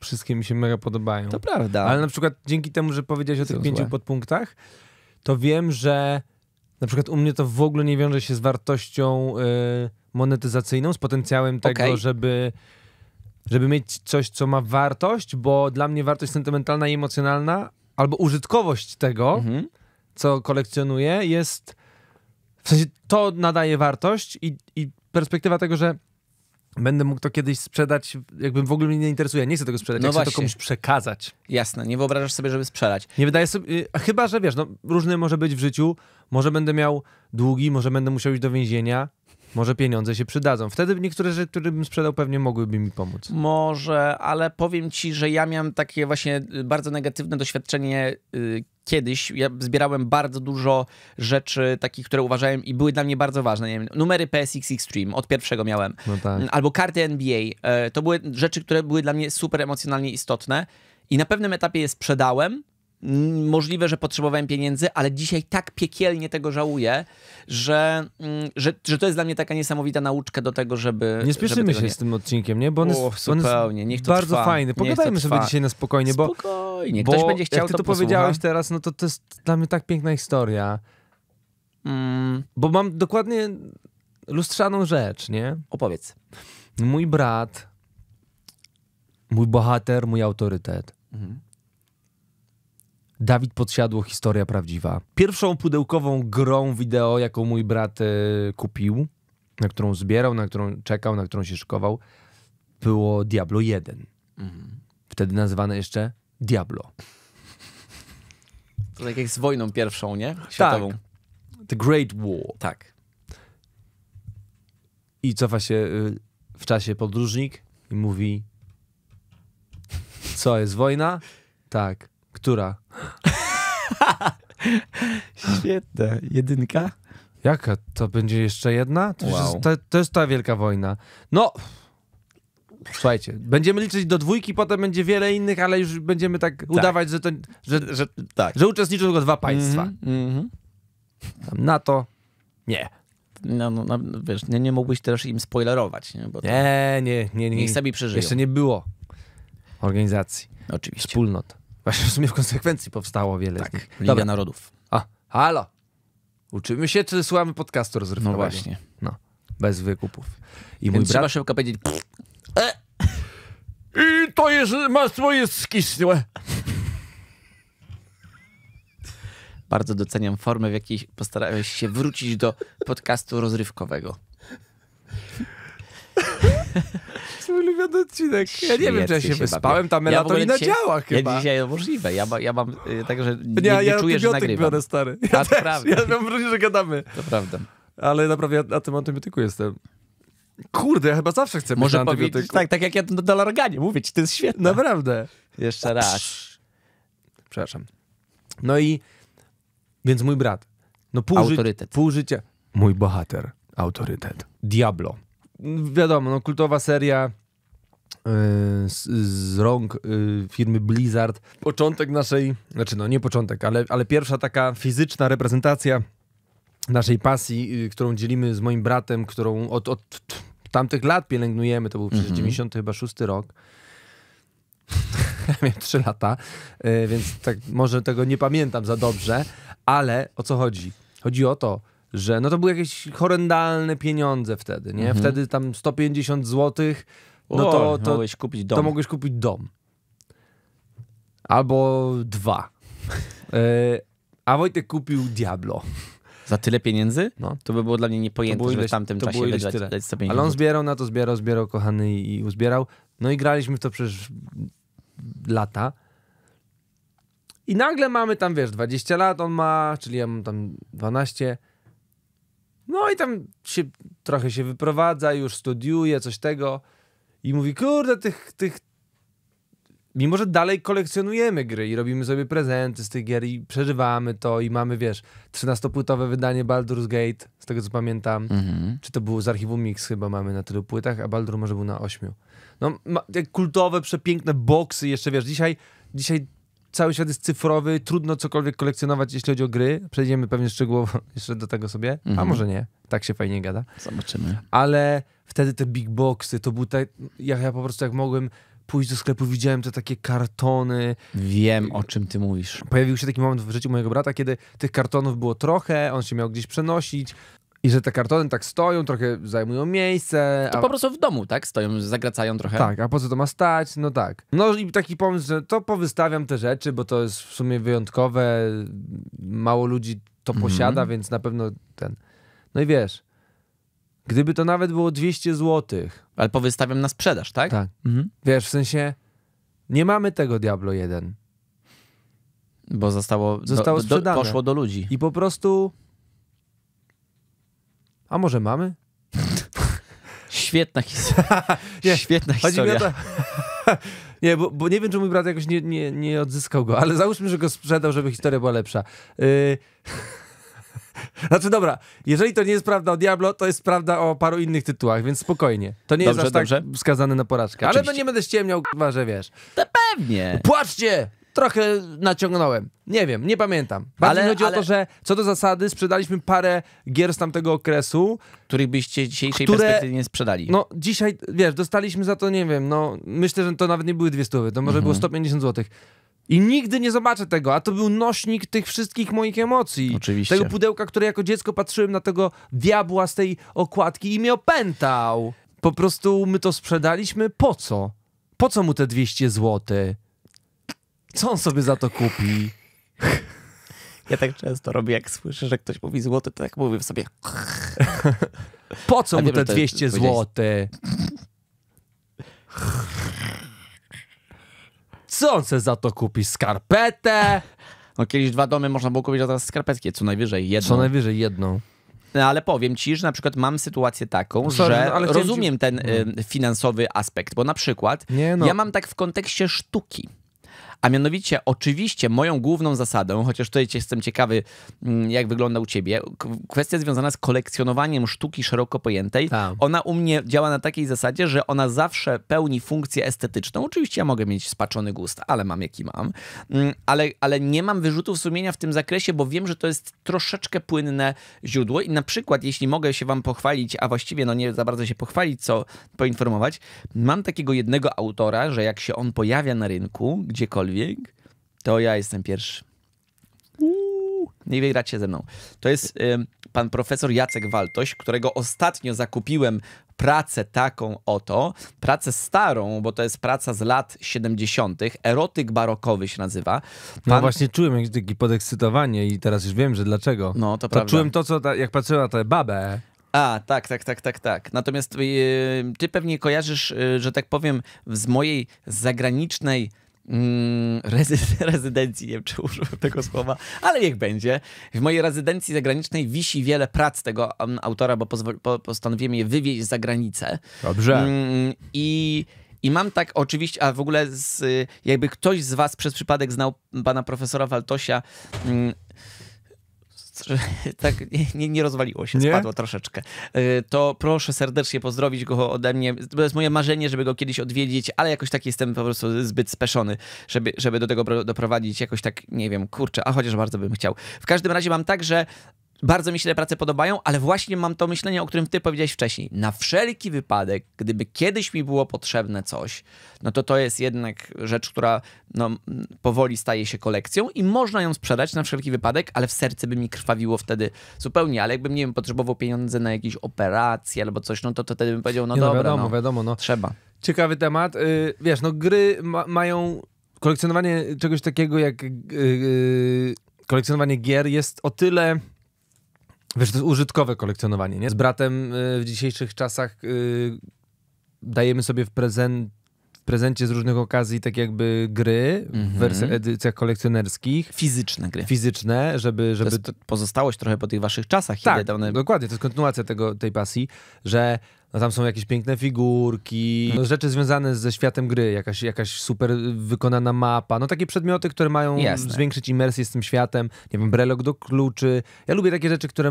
B: Wszystkie mi się mega podobają. To prawda. Ale na przykład dzięki temu, że powiedziałeś o tych złe. pięciu podpunktach, to wiem, że na przykład u mnie to w ogóle nie wiąże się z wartością y, monetyzacyjną, z potencjałem tego, okay. żeby, żeby mieć coś, co ma wartość, bo dla mnie wartość sentymentalna i emocjonalna albo użytkowość tego. Mhm co kolekcjonuję jest w sensie to nadaje wartość i, i perspektywa tego, że będę mógł to kiedyś sprzedać, jakbym w ogóle mnie nie interesuje, nie chcę tego sprzedać, no chcę to komuś
A: przekazać. Jasne, nie wyobrażasz sobie, żeby sprzedać.
B: Nie wydaje sobie, y, chyba, że wiesz, no różny może być w życiu, może będę miał długi, może będę musiał iść do więzienia, może pieniądze się przydadzą. Wtedy niektóre rzeczy, które bym sprzedał, pewnie mogłyby mi pomóc.
A: Może, ale powiem ci, że ja miałem takie właśnie bardzo negatywne doświadczenie, y, kiedyś ja zbierałem bardzo dużo rzeczy takich, które uważałem i były dla mnie bardzo ważne. Nie wiem, numery PSX Extreme, od pierwszego miałem. No tak. Mm, albo karty NBA. E, to były rzeczy, które były dla mnie super emocjonalnie istotne i na pewnym etapie je sprzedałem możliwe, że potrzebowałem pieniędzy, ale dzisiaj tak piekielnie tego żałuję, że, że, że to jest dla mnie taka niesamowita nauczka do tego, żeby. Nie spieszymy się nie... z tym
B: odcinkiem, nie? Bo on Uf, jest, on jest bardzo trwa. fajny. Pogadajmy sobie dzisiaj na spokojnie, bo. ktoś bo będzie chciał. Jak ty to, to powiedziałeś teraz, no to to jest dla mnie tak piękna historia. Mm. Bo mam dokładnie lustrzaną rzecz, nie? Opowiedz. Mój brat, mój bohater, mój autorytet. Mhm Dawid Podsiadło, historia prawdziwa. Pierwszą pudełkową grą wideo, jaką mój brat y, kupił, na którą zbierał, na którą czekał, na którą się szykował, było Diablo 1. Mhm. Wtedy nazywane jeszcze Diablo.
A: To tak jak z wojną pierwszą,
B: nie? Tak. Światową. Tak. The Great War. Tak. I cofa się y, w czasie podróżnik i mówi: Co jest wojna? Tak. Która? Świetne. Jedynka? Jaka? To będzie jeszcze jedna? To, wow. jest, to, to, jest ta wielka wojna. No, słuchajcie, będziemy liczyć do dwójki, potem będzie wiele innych, ale już będziemy tak, tak. udawać, że, to, że, że, tak. że uczestniczą tylko dwa państwa.
A: Mm -hmm. NATO? Nie. No, no, no, wiesz, nie, nie mógłbyś
B: też im spoilerować. Nie, Bo nie, nie, nie, nie. Niech sobie przeżyją. Jeszcze nie było organizacji. Oczywiście. Wspólnot. Właśnie w sumie w konsekwencji powstało wiele tak, z nich. Liga Dobra. Narodów. A, halo! Uczymy się, czy słuchamy podcastu no rozrywkowego? No właśnie. No, bez wykupów. I Więc mój brat... szybko powiedzieć... E! I to jest
A: masło jest skisłe. Bardzo doceniam formę, w jakiej postarałeś się wrócić do podcastu rozrywkowego
B: mój ulubiony odcinek. Ja nie wiem, czy ja się, wyspałem, tam ja to nie na działach chyba. Ja dzisiaj
A: no możliwe, ja, ma, ja mam y, także nie, nie, ja nie czuję, że nagrywam. Biorę, stary. Ja A, też, prawda. ja mam wrażenie,
B: że gadamy. To prawda. Ale naprawdę ja na tym antybiotyku jestem. Kurde, ja chyba zawsze chcę Może być na antybiotyku. Tak, tak jak ja na Larganie mówię ci, to jest świetne. Naprawdę. Jeszcze raz. Przepraszam. No i, więc mój brat. No pół, autorytet. Ży pół życia. Mój bohater, autorytet. Diablo. Wiadomo, no kultowa seria Y, z, z rąk y, firmy Blizzard. Początek naszej, znaczy no nie początek, ale, ale pierwsza taka fizyczna reprezentacja naszej pasji, y, którą dzielimy z moim bratem, którą od, od tamtych lat pielęgnujemy, to był przecież 96 mhm. rok. Miałem 3 lata, więc tak może tego nie pamiętam za dobrze, ale o co chodzi? Chodzi o to, że no to były jakieś horrendalne pieniądze wtedy, nie? Mhm. Wtedy tam 150 złotych no to, to, mogłeś kupić dom. To mogłeś kupić dom. Albo dwa. E, a Wojtek kupił Diablo.
A: Za tyle pieniędzy? No. To
B: by było dla mnie niepojęte, żeby w tamtym to czasie wydać, tyle. dać sobie Ale on zbierał na to, zbierał, zbierał, kochany i uzbierał. No i graliśmy w to przez lata. I nagle mamy tam, wiesz, 20 lat on ma, czyli ja mam tam 12. No i tam się, trochę się wyprowadza, już studiuje, coś tego. I mówi, kurde, tych, tych... Mimo, że dalej kolekcjonujemy gry i robimy sobie prezenty z tych gier i przeżywamy to i mamy, wiesz, 13-płytowe wydanie Baldur's Gate, z tego co pamiętam. Mhm. Czy to było z archiwum Mix chyba mamy na tylu płytach, a Baldur może był na 8. No, ma, kultowe, przepiękne boksy jeszcze, wiesz, dzisiaj, dzisiaj cały świat jest cyfrowy, trudno cokolwiek kolekcjonować, jeśli chodzi o gry. Przejdziemy pewnie szczegółowo jeszcze do tego sobie, a mhm. może nie, tak się fajnie gada. Zobaczymy. Ale wtedy te big boxy, to był tak, ja, ja po prostu jak mogłem pójść do sklepu, widziałem te takie kartony. Wiem, o czym ty mówisz. Pojawił się taki moment w życiu mojego brata, kiedy tych kartonów było trochę, on się miał gdzieś przenosić. I że te kartony tak stoją, trochę zajmują miejsce. To a... po prostu w domu, tak? Stoją, zagracają trochę. Tak, a po co to ma stać? No tak. No i taki pomysł, że to powystawiam te rzeczy, bo to jest w sumie wyjątkowe. Mało ludzi to mhm. posiada, mm -hmm. więc na pewno ten. No i wiesz, Gdyby to nawet było 200 zł. Ale powystawiam na sprzedaż, tak? Tak. Mhm. Wiesz, w sensie nie mamy tego Diablo 1. Bo zostało, zostało do, sprzedane. poszło do ludzi. I po prostu... A może mamy? Świetna historia. Świetna historia. nie, bo, bo, nie wiem, czy mój brat jakoś nie, nie, nie odzyskał go, ale załóżmy, że go sprzedał, żeby historia była lepsza. Yy... Znaczy dobra, jeżeli to nie jest prawda o Diablo, to jest prawda o paru innych tytułach, więc spokojnie. To nie dobrze, jest aż tak dobrze. tak na porażkę. Oczywiście. Ale no nie będę ściemniał, k***wa, że wiesz. To pewnie. Płaczcie! Trochę naciągnąłem. Nie wiem, nie pamiętam. Bardziej ale, chodzi ale... o to, że co do zasady sprzedaliśmy parę gier z tamtego okresu. Których byście dzisiejszej które, perspektywy nie sprzedali. No dzisiaj, wiesz, dostaliśmy za to, nie wiem, no myślę, że to nawet nie były dwie stówy, to może mhm. było 150 złotych. I nigdy nie zobaczę tego, a to był nośnik tych wszystkich moich emocji. Oczywiście. Tego pudełka, które jako dziecko patrzyłem na tego diabła z tej okładki i mnie opętał. Po prostu my to sprzedaliśmy. Po co? Po co mu te 200 zł? Co on sobie za to kupi? Ja tak często
A: robię, jak słyszę, że ktoś mówi złoty, to tak mówię w sobie. Po co mu te 200 zł? Co on se za to kupi? Skarpetę? No kiedyś dwa domy można było kupić, a teraz skarpetki, co najwyżej jedną. Co najwyżej jedną. No, ale powiem ci, że na przykład mam sytuację taką, Sorry, że no, rozumiem ci... ten no. y, finansowy aspekt, bo na przykład no. ja mam tak w kontekście sztuki. A mianowicie, oczywiście, moją główną zasadą, chociaż tutaj jestem ciekawy, mm, jak wygląda u ciebie, kwestia związana z kolekcjonowaniem sztuki szeroko pojętej. Ta. Ona u mnie działa na takiej zasadzie, że ona zawsze pełni funkcję estetyczną. Oczywiście ja mogę mieć spaczony gust, ale mam jaki mam. Mm, ale, ale nie mam wyrzutów sumienia w tym zakresie, bo wiem, że to jest troszeczkę płynne źródło. I na przykład, jeśli mogę się wam pochwalić, a właściwie no nie za bardzo się pochwalić, co poinformować, mam takiego jednego autora, że jak się on pojawia na rynku, gdziekolwiek, cokolwiek, to ja jestem pierwszy. Uuu, nie wygracie ze mną. To jest y, pan profesor Jacek Waltoś, którego ostatnio zakupiłem pracę taką oto, pracę starą, bo to jest praca z lat 70., erotyk barokowy się nazywa. No pan... No właśnie
B: czułem jakieś takie podekscytowanie i teraz już wiem, że dlaczego. No to, to prawda. Czułem
A: to, co ta, jak patrzyłem na tę babę. A, tak, tak, tak, tak, tak. Natomiast yy, ty pewnie kojarzysz, y, że tak powiem, z mojej zagranicznej Mm, rezy rezydencji, nie wiem czy użyłem tego słowa, ale niech będzie. W mojej rezydencji zagranicznej wisi wiele prac tego mm, autora, bo postanowiłem je wywieźć za granicę. Dobrze. Mm, I... I mam tak oczywiście, a w ogóle z, jakby ktoś z was przez przypadek znał pana profesora Waltosia, tak nie, nie rozwaliło się, nie? spadło troszeczkę. Y, to proszę serdecznie pozdrowić go ode mnie. To jest moje marzenie, żeby go kiedyś odwiedzić, ale jakoś tak jestem po prostu zbyt speszony, żeby, żeby do tego doprowadzić. Jakoś tak, nie wiem, kurczę, a chociaż bardzo bym chciał. W każdym razie mam tak, że bardzo mi się te prace podobają, ale właśnie mam to myślenie, o którym ty powiedziałeś wcześniej. Na wszelki wypadek, gdyby kiedyś mi było potrzebne coś, no to to jest jednak rzecz, która no, powoli staje się kolekcją i można ją sprzedać na wszelki wypadek, ale w serce by mi krwawiło wtedy zupełnie, ale jakbym, nie wiem, potrzebował pieniędzy na jakieś operacje albo coś, no to, to
B: wtedy bym powiedział, no, nie, no dobra, wiadomo, no, wiadomo, no. Trzeba. Ciekawy temat. Yy, wiesz, no gry ma mają... Kolekcjonowanie czegoś takiego jak... Yy, kolekcjonowanie gier jest o tyle Wiesz, to jest użytkowe kolekcjonowanie, nie? Z bratem y, w dzisiejszych czasach y, dajemy sobie w prezent w prezencie z różnych okazji, tak jakby gry mm -hmm. w mhm. edycjach kolekcjonerskich. Fizyczne gry. Fizyczne, żeby... żeby... To jest pozostałość trochę po tych waszych czasach. Tak, one... dokładnie. To jest kontynuacja tego, tej pasji, że no tam są jakieś piękne figurki, no, rzeczy związane ze światem gry, jakaś, jakaś super wykonana mapa, no takie przedmioty, które mają Jasne. zwiększyć imersję z tym światem, nie wiem, brelok do kluczy. Ja lubię takie rzeczy, które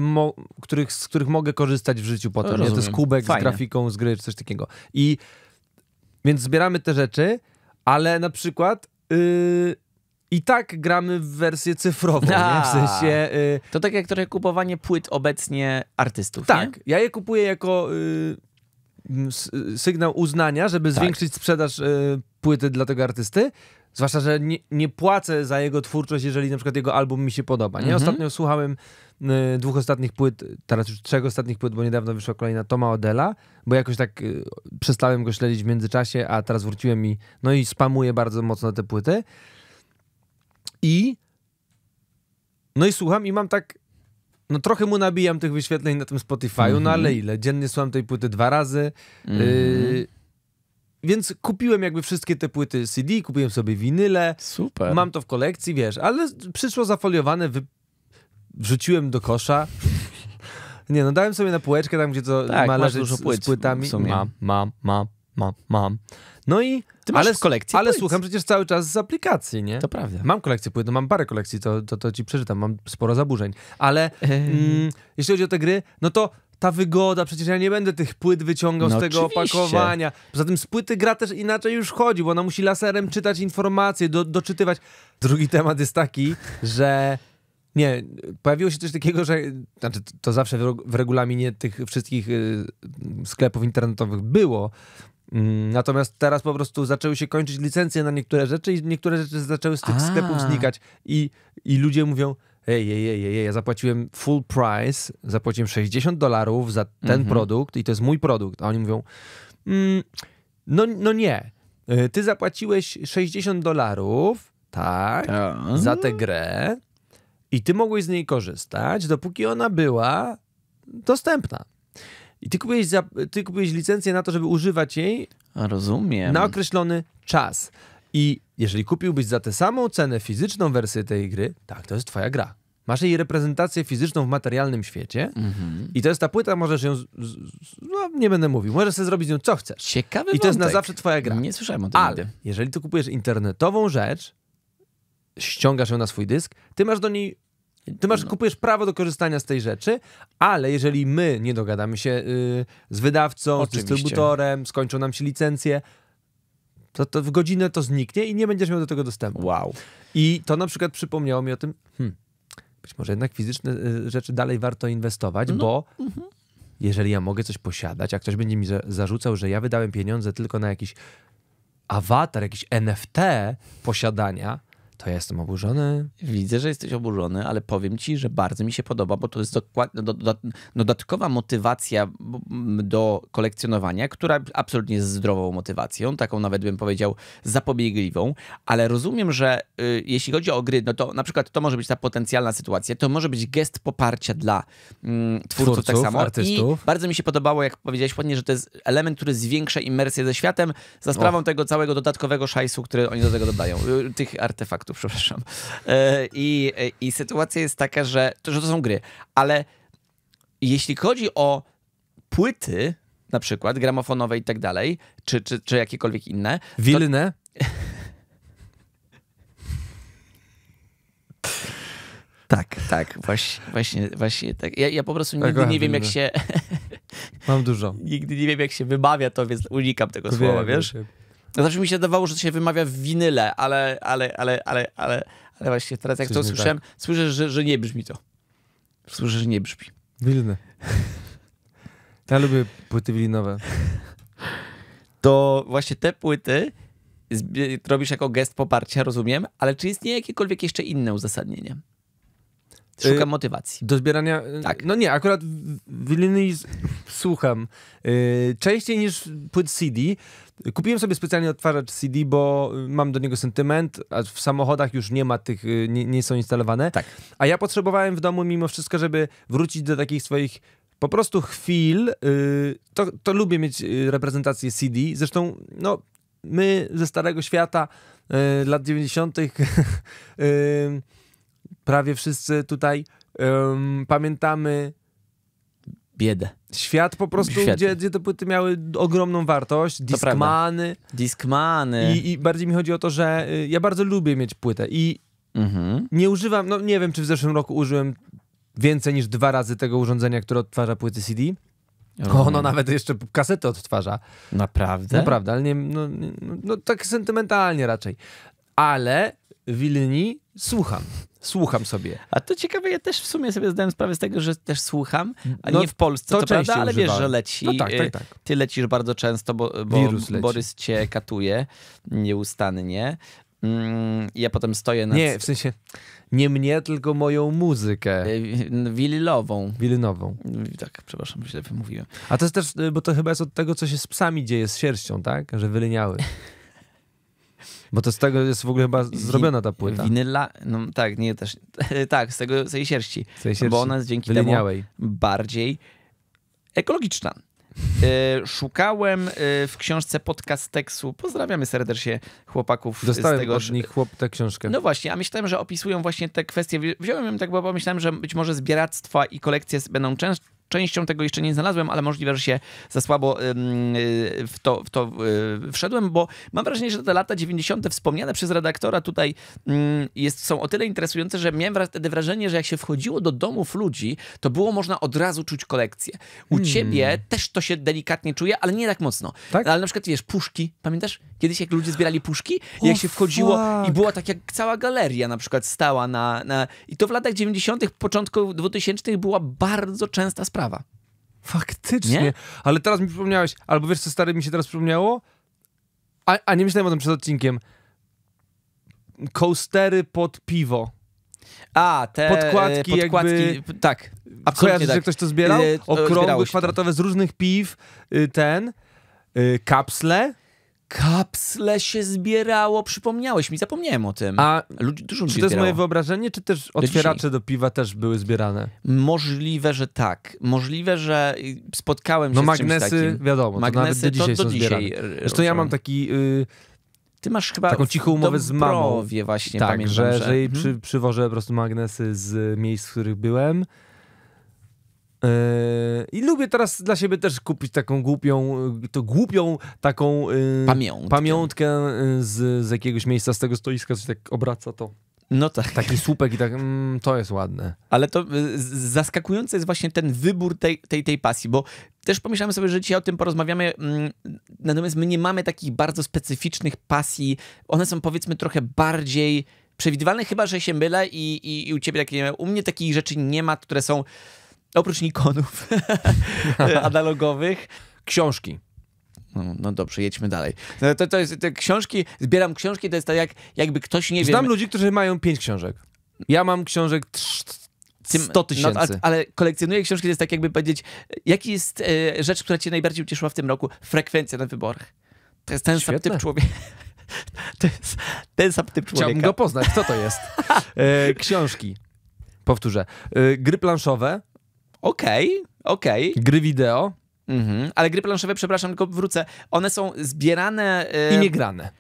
B: których, z których mogę korzystać w życiu potem. Nie? To jest kubek z grafiką z gry, czy coś takiego. I więc zbieramy te rzeczy, ale na przykład... Yy i tak gramy w wersję cyfrową, w sensie... Y...
A: To tak jak trochę kupowanie płyt obecnie artystów,
B: Tak, nie? ja je kupuję jako... Y sygnał uznania, żeby tak. zwiększyć sprzedaż y, płyty dla tego artysty. Zwłaszcza, że nie, nie, płacę za jego twórczość, jeżeli na przykład jego album mi się podoba. Nie? Mhm. Ostatnio słuchałem y, dwóch ostatnich płyt, teraz już trzech ostatnich płyt, bo niedawno wyszła kolejna Toma Odela, bo jakoś tak y, przestałem go śledzić w międzyczasie, a teraz wróciłem i no i spamuję bardzo mocno te płyty. I no i słucham i mam tak no trochę mu nabijam tych wyświetleń na tym Spotify'u, mm -hmm. no mhm. ale ile? Dziennie słucham tej płyty dwa razy. Mm -hmm. y mhm. więc kupiłem jakby wszystkie te płyty CD, kupiłem sobie winyle. Super. Mam to w kolekcji, wiesz, ale przyszło zafoliowane, wy... wrzuciłem do kosza. Nie, no dałem sobie na półeczkę tam, gdzie to tak, ma leżeć dużo płyt z płytami. Mam, mam, mam, mam, mam. No i... Ty masz ale, kolekcję Ale płyt. słucham przecież cały czas z aplikacji, nie? To prawda. Mam kolekcję płyt, no mam parę kolekcji, to, to, to ci przeczytam, mam sporo zaburzeń. Ale ehm. mm, jeśli chodzi o te gry, no to ta wygoda, przecież ja nie będę tych płyt wyciągał no z tego oczywiście. opakowania. Poza tym z płyty gra też inaczej już chodzi, bo ona musi laserem czytać informacje, do, doczytywać. Drugi temat jest taki, że nie, pojawiło się coś takiego, że znaczy to zawsze w, regulaminie tych wszystkich y, sklepów internetowych było, Mm, natomiast teraz po prostu zaczęły się kończyć licencje na niektóre rzeczy i niektóre rzeczy zaczęły z tych A. sklepów znikać. I, I ludzie mówią, ej, ej, ej, ej, ja zapłaciłem full price, zapłaciłem 60 dolarów za ten mhm. produkt i to jest mój produkt. A oni mówią, mm, no, no nie, e, ty zapłaciłeś 60 dolarów, tak, A. Tak. za tę grę i ty mogłeś z niej korzystać, dopóki ona była dostępna. I ty kupiłeś, za, ty kupiłeś licencję na to, żeby używać jej. rozumiem. Na określony czas. I jeżeli kupiłbyś za tę samą cenę fizyczną wersję tej gry, tak, to jest twoja gra. Masz jej reprezentację fizyczną w materialnym świecie mhm. i to jest ta płyta, możesz ją, no nie będę mówił, możesz sobie zrobić z nią co chcesz. Ciekawy I to wątek. jest na zawsze twoja gra. Nie słyszałem o tym Ale jeżeli ty kupujesz internetową rzecz, ściągasz ją na swój dysk, ty masz do niej ty masz, no. kupujesz prawo do korzystania z tej rzeczy, ale jeżeli my nie dogadamy się y, z wydawcą, Oczywiście. z dystrybutorem, skończą nam się licencje, to, to, w godzinę to zniknie i nie będziesz miał do tego dostępu. Wow. I to na przykład przypomniało mi o tym, hmm, być może jednak fizyczne y, rzeczy dalej warto inwestować, no. bo mhm. jeżeli ja mogę coś posiadać, a ktoś będzie mi za zarzucał, że ja wydałem pieniądze tylko na jakiś awatar, jakiś NFT posiadania, to ja jestem oburzony. Widzę, że jesteś oburzony, ale powiem ci, że bardzo
A: mi się podoba, bo to jest dokładnie no, do, do, dodatkowa motywacja do kolekcjonowania, która absolutnie jest zdrową motywacją, taką nawet bym powiedział zapobiegliwą, ale rozumiem, że y, jeśli chodzi o gry, no to na przykład to może być ta potencjalna sytuacja, to może być gest poparcia dla y, mm, twórców, twórców, tak samo. Artystów. I bardzo mi się podobało, jak powiedziałeś ładnie, że to jest element, który zwiększa imersję ze światem za sprawą tego całego dodatkowego szajsu, który oni do tego dodają, y, tych artefaktów. przepraszam. E, I, e, i sytuacja jest taka, że to, że to są gry, ale jeśli chodzi o płyty, na przykład gramofonowe i tak dalej, czy, czy, czy jakiekolwiek inne.
B: Wilne? To... tak, tak, właśnie,
A: właśnie, właśnie tak. Ja, ja po prostu nigdy tak, nie wiem, jak się. Mam dużo. nigdy nie wiem, jak się wybawia to, więc unikam tego to słowa, wiesz? Zawsze znaczy, mi się dawało, że to się wymawia w winyle, ale, ale, ale, ale, ale, ale właśnie teraz jak Coś to słyszałem, tak. słyszę, że, że nie brzmi to.
B: Słyszę, że nie brzmi. Wilne. ja lubię płyty wilinowe.
A: To właśnie te płyty robisz jako gest poparcia, rozumiem, ale czy istnieje jakiekolwiek jeszcze inne uzasadnienie? Y, Szukam motywacji.
B: Do zbierania. Y, tak. No nie, akurat winyli słucham y, częściej niż płyt CD. Kupiłem sobie specjalnie odtwarzacz CD, bo mam do niego sentyment, a w samochodach już nie ma tych, nie, nie są instalowane. Tak. A ja potrzebowałem w domu mimo wszystko, żeby wrócić do takich swoich po prostu chwil. to, to lubię mieć reprezentację CD. Zresztą, no, my ze starego świata lat 90. prawie wszyscy tutaj um, pamiętamy biedę. Świat po prostu, gdzie, gdzie te płyty miały ogromną wartość, diskmany. Diskmany. I, I bardziej mi chodzi o to, że y, ja bardzo lubię mieć płytę i mhm. nie używam, no nie wiem, czy w zeszłym roku użyłem więcej niż dwa razy tego urządzenia, które odtwarza płyty CD. Rozumiem. Ono nawet jeszcze kasety odtwarza. Naprawdę? Naprawdę, ale nie, no, no, no tak sentymentalnie raczej. Ale Wilni słucham. Słucham sobie. A to ciekawe, ja też w sumie
A: sobie zdałem sprawę z tego, że też słucham, a no, nie w Polsce, to co prawda, ale wiesz, że leci. No tak, tak, y, tak. Ty lecisz bardzo często, bo, bo Borys cię katuje nieustannie.
B: Mm, ja potem stoję na. Nie, w sensie nie mnie, tylko moją muzykę. Y, Willową. Wilynową. Tak, przepraszam, źle wymówiłem. A to jest też, y, bo to chyba jest od tego, co się z psami dzieje z sierścią, tak? Że wylyniały. Bo to z tego jest w ogóle chyba zrobiona ta płyta. Winyla, no tak, nie też. tak, z tego z tej sierści. Z tej sierści. Bo ona jest dzięki temu
A: bardziej ekologiczna. E, szukałem e, w książce podcast tekstu. Pozdrawiamy serdecznie chłopaków. Dostałem z tego, od
B: nich chłop tę książkę.
A: No właśnie, a myślałem, że opisują właśnie te kwestie. Wziąłem ją tak, bo myślałem, że być może zbieractwa i kolekcje będą częst częścią tego jeszcze nie znalazłem, ale możliwe, że się za słabo y, w to, w to y, wszedłem, bo mam wrażenie, że te lata 90. wspomniane przez redaktora tutaj mm, jest, są o tyle interesujące, że miałem wtedy wrażenie, że jak się wchodziło do domów ludzi, to było można od razu czuć kolekcję. U hmm. ciebie też to się delikatnie czuje, ale nie tak mocno. Tak? Ale na przykład, wiesz, puszki, pamiętasz? Kiedyś jak ludzie zbierali puszki, oh, jak się wchodziło fuck. i była tak jak cała galeria na przykład stała na... na... I to w latach 90., początku 2000 była bardzo częsta sprawa sprawa.
B: Faktycznie. Nie? Ale teraz mi przypomniałeś, albo wiesz co stary mi się teraz przypomniało? A, a nie myślałem o tym przed odcinkiem. Coastery pod piwo.
A: A, te podkładki, e, podkładki jakby...
B: Tak. A kojarzysz, tak. że ktoś to zbierał? E, Okrągłe, kwadratowe z różnych piw, y, ten, y, kapsle, kapsle się zbierało. Przypomniałeś mi,
A: zapomniałem o tym. A ludzi, dużo ludzi czy to jest zbierało. moje
B: wyobrażenie, czy też otwieracze do, do, piwa też były zbierane?
A: Możliwe, że tak. Możliwe, że spotkałem no się no, z magnesy, czymś takim. wiadomo, magnesy to nawet do dzisiaj to, do dzisiaj To Zresztą ja mam
B: taki... Y, ty masz chyba taką cichą umowę z mamą. właśnie tak, pamiętam, że, że, że jej mhm. przy, przywożę po prostu magnesy z miejsc, w których byłem Yy, I lubię teraz dla siebie też kupić taką głupią, yy, to głupią taką yy, pamiątkę, pamiątkę z, z jakiegoś miejsca, z tego stoiska, coś tak obraca to. No tak. Taki słupek i tak, mm, to jest ładne.
A: Ale to zaskakujące jest właśnie ten wybór tej, tej, tej pasji, bo też pomyślałem sobie, że dzisiaj o tym porozmawiamy, mm, natomiast my nie mamy takich bardzo specyficznych pasji. One są powiedzmy trochę bardziej przewidywalne, chyba że się mylę i, i, i u ciebie takie nie ma. U mnie takich rzeczy nie ma, które są Oprócz Nikonów analogowych. Książki. No, no, dobrze, jedźmy dalej. No, to, to jest, te książki, zbieram książki, to jest tak jak, jakby ktoś, nie Znam wiem... Znam ludzi,
B: którzy mają pięć książek. Ja mam książek 100 tysięcy. No, ale,
A: ale kolekcjonuję książki, to jest tak jakby powiedzieć, jaki jest e, rzecz, która cię najbardziej ucieszyła w tym roku? Frekwencja na wyborach. To jest ten Świetne. sam typ człowieka. To jest ten sam
B: typ człowieka. Chciałbym go poznać, co to jest. E, książki. Powtórzę. E, gry planszowe, Okej, okay, okej. Okay. Gry wideo. Mhm. Ale gry planszowe, przepraszam,
A: tylko wrócę. One są zbierane. Yy... I e, niegrane.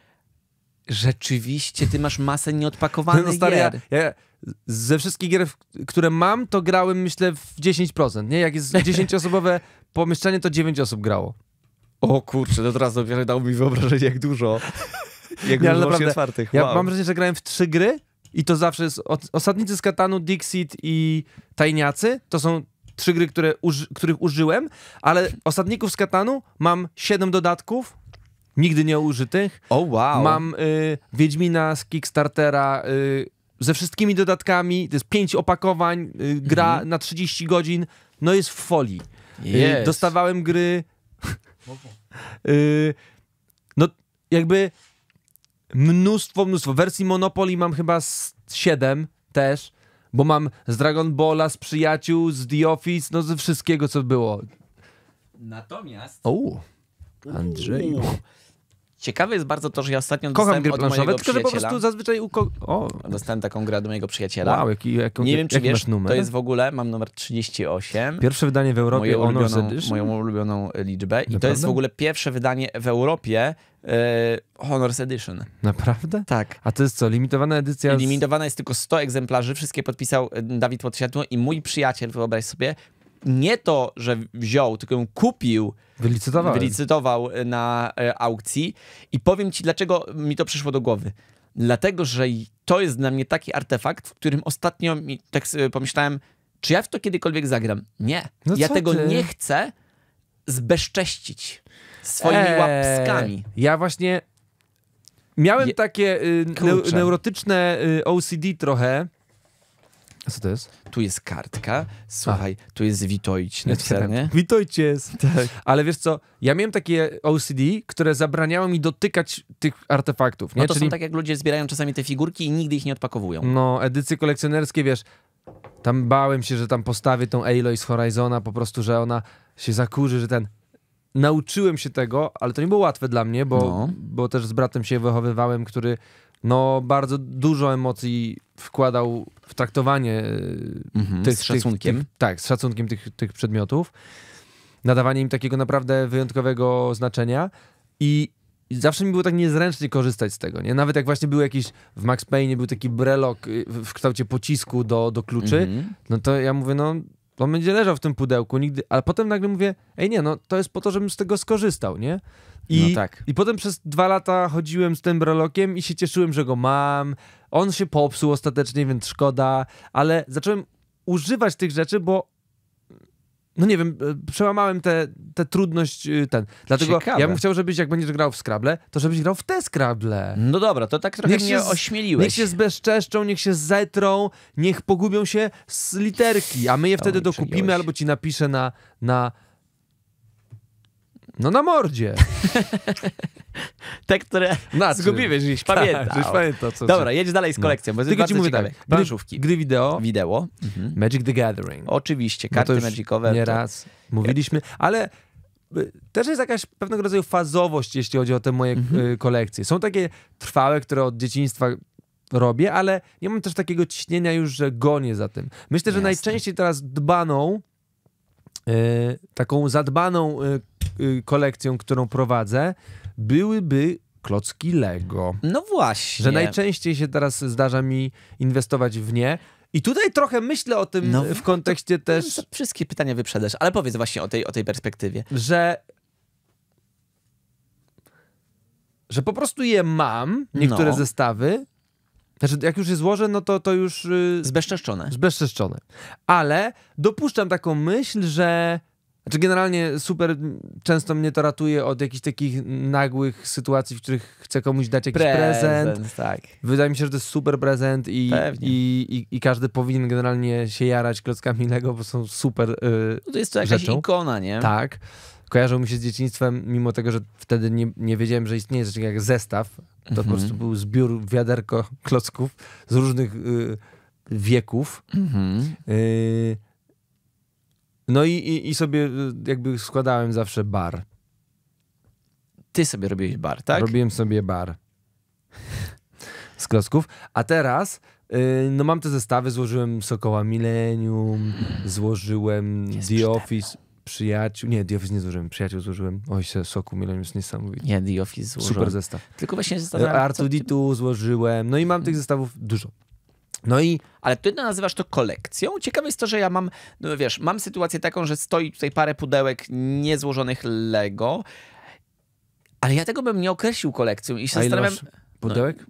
A: Rzeczywiście,
B: ty masz masę nieodpakowanych no, stary, gier. Ja, ja, ze wszystkich gier, które mam, to grałem myślę w 10%. Nie? Jak jest 10-osobowe pomieszczenie, to 9 osób grało. O kurczę, to teraz dopiero dało mi wyobrażenie, jak dużo. Jak ja, dużo naprawdę, otwartych. Wow. Ja mam wrażenie, że grałem w trzy gry i to zawsze jest od, Osadnicy z Katanu, Dixit i Tajniacy. To są trzy gry, które uży, których użyłem, ale Osadników z Katanu mam siedem dodatków, nigdy nie użytych. O oh, wow. Mam y, Wiedźmina z Kickstartera y, ze wszystkimi dodatkami, to jest pięć opakowań, y, gra mm -hmm. na 30 godzin, no jest w folii. Yes. dostawałem gry... Y, no jakby mnóstwo, mnóstwo. Wersji Monopoly mam chyba z 7 też bo mam z Dragon Balla, z Przyjaciół, z The Office, no ze wszystkiego, co było.
A: Natomiast...
B: O, Andrzeju.
A: Ciekawe jest bardzo to, że ja ostatnio Kocham dostałem gry od planszowe, mojego tylko że po prostu zazwyczaj u o. Dostałem taką grę do mojego przyjaciela. Wow, jaki, jaką, nie wiem, czy wiesz, numer? to jest w ogóle, mam numer 38. Pierwsze wydanie w Europie, moją ulubioną, moją ulubioną e, liczbę. Naprawdę? I to jest w ogóle pierwsze wydanie w Europie e, Honors Edition.
B: Naprawdę? Tak. A to jest co, limitowana edycja? Z... Limitowana
A: jest tylko 100 egzemplarzy, wszystkie podpisał e, Dawid Podsiadło i mój przyjaciel, wyobraź sobie, nie to, że wziął, tylko ją kupił. Wylicytował. Wylicytował na e, aukcji. I powiem ci, dlaczego mi to przyszło do głowy. Dlatego, że to jest dla mnie taki artefakt, w którym ostatnio mi, tak pomyślałem, czy ja w to kiedykolwiek zagram? Nie. No ja tego ty? nie chcę zbezcześcić
B: swoimi eee, łapskami. Ja właśnie miałem Je takie y, neurotyczne y, OCD trochę, co to jest? Tu jest kartka, słuchaj, A. tu jest witojć napisane. Witojć jest. Tak. Ale wiesz co, ja miałem takie OCD, które zabraniało mi dotykać tych artefaktów. Nie? No to Czyli... są tak,
A: jak ludzie zbierają czasami te figurki i nigdy ich nie odpakowują.
B: No, edycje kolekcjonerskie, wiesz, tam bałem się, że tam postawię tą Aloy z Horizona, po prostu, że ona się zakurzy, że ten nauczyłem się tego, ale to nie było łatwe dla mnie, bo, no. bo też z bratem się wychowywałem, który no bardzo dużo emocji wkładał w traktowanie y, mhm, tych, z szacunkiem. Tych, tak, z szacunkiem tych, tych przedmiotów, nadawanie im takiego naprawdę wyjątkowego znaczenia i zawsze mi było tak niezręcznie korzystać z tego, nie? Nawet jak właśnie był jakiś, w Max Payne był taki brelok y, w kształcie pocisku do, do kluczy, mhm. no to ja mówię, no on będzie leżał w tym pudełku nigdy, ale potem nagle mówię, ej nie, no to jest po to, żebym z tego skorzystał, nie? I, no tak. I potem przez dwa lata chodziłem z tym brolokiem i się cieszyłem, że go mam. On się popsuł ostatecznie, więc szkoda, ale zacząłem używać tych rzeczy, bo no nie wiem, e, przełamałem tę te, te trudność, y, ten. Dlatego Ciekawe. ja bym chciał, żebyś jak będziesz grał w Scrabble, to żebyś grał w te Scrabble. No dobra, to tak trochę niech mnie się ośmieliłeś. Niech się zbezczeszczą, niech się zetrą, niech pogubią się z literki, a my je wtedy dokupimy albo ci napiszę na, na no na mordzie. Te, które na zgubiłeś gdzieś, tak, pamiętam. co Dobra, jedź dalej z no. kolekcją, no. bo Tylko ci mówię ciekawe. tak, Gry, gry wideo. Wideo. Mhm. mhm. Magic the Gathering. Oczywiście, no karty no magicowe. Nie to... raz mówiliśmy, ale y, też jest jakaś pewnego rodzaju fazowość, jeśli chodzi o te moje mhm. Y, kolekcje. Są takie trwałe, które od dzieciństwa robię, ale nie mam też takiego ciśnienia już, że gonię za tym. Myślę, że Jasne. najczęściej teraz dbaną E, taką zadbaną e, e, kolekcją, którą prowadzę, byłyby klocki Lego. No właśnie. Że najczęściej się teraz zdarza mi inwestować w nie. I tutaj trochę myślę o tym no, w kontekście to, też. To wszystkie pytania wyprzedasz, ale powiedz właśnie o tej, o tej perspektywie. Że. Że po prostu je mam, niektóre no. zestawy, znaczy, jak już je złożę, no to to już. Yy, zbezczeszczone. Zbezczeszczone. Ale dopuszczam taką myśl, że. Znaczy, generalnie super często mnie to ratuje od jakichś takich nagłych sytuacji, w których chcę komuś dać jakiś prezent. prezent. Tak. Wydaje mi się, że to jest super prezent i, i, i, i, każdy powinien generalnie się jarać klockami Lego, bo są super. Yy, no to jest to jakaś rzeczą. ikona, nie? Tak kojarzył mi się z dzieciństwem, mimo tego, że wtedy nie, nie wiedziałem, że istnieje coś jak zestaw. To po mhm. prostu był zbiór wiaderko klocków z różnych y, wieków. Mhm. Y, no i, i, i, sobie y, jakby składałem zawsze bar. Ty sobie robiłeś bar, tak? Robiłem sobie bar z klocków. A teraz y, no mam te zestawy, złożyłem Sokoła Millennium, złożyłem Jest The Office przyjaciół. Nie, The Office nie zużyłem, przyjaciół zużyłem. Oj, się, soku nie jest niesamowity. Nie, The Office złożyłem. Super zestaw. Tylko właśnie zestaw r d 2 złożyłem. No i mam tych mhm. zestawów dużo. No i, ale
A: ty nazywasz to kolekcją.
B: Ciekawe jest to, że ja mam,
A: no wiesz, mam sytuację taką, że stoi tutaj parę pudełek niezłożonych Lego, ale ja tego bym nie określił kolekcją i się A zastanawiam... No pudełek? No,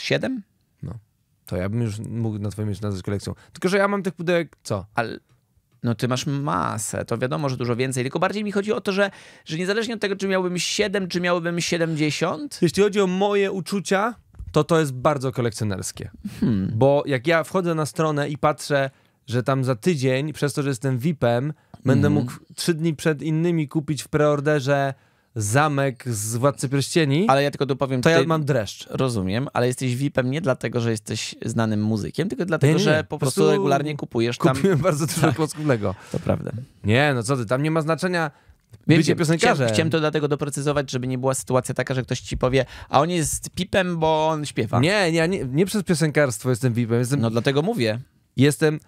A: siedem?
B: No, to ja bym już mógł na twoim miejscu nazwać kolekcją.
A: Tylko, że ja mam tych pudełek, co? Ale no ty masz masę, to wiadomo, że dużo więcej, tylko bardziej mi chodzi o to, że,
B: że niezależnie od tego, czy miałbym 7, czy miałbym 70... Jeśli chodzi o moje uczucia, to to jest bardzo kolekcjonerskie. Hmm. Bo jak ja wchodzę na stronę i patrzę, że tam za tydzień, przez to, że jestem VIP-em, będę mhm. mógł trzy dni przed innymi kupić w preorderze zamek z Władcy Pierścieni, ale ja tylko dopowiem, to ja mam dreszcz.
A: Rozumiem, ale jesteś VIP-em nie dlatego, że jesteś znanym muzykiem, tylko dlatego, nie, nie. że po prostu, po prostu, regularnie kupujesz kupiłem tam... Kupiłem bardzo dużo tak.
B: klocków Lego. To prawda.
A: Nie, no co ty, tam nie ma znaczenia... Wiem, bycie piosenkarzem. Chciałem, to dlatego doprecyzować, żeby nie była sytuacja taka, że ktoś ci powie, a on jest pipem, bo
B: on śpiewa. Nie, nie, nie, nie przez piosenkarstwo jestem vipem. Jestem, no dlatego mówię. Jestem...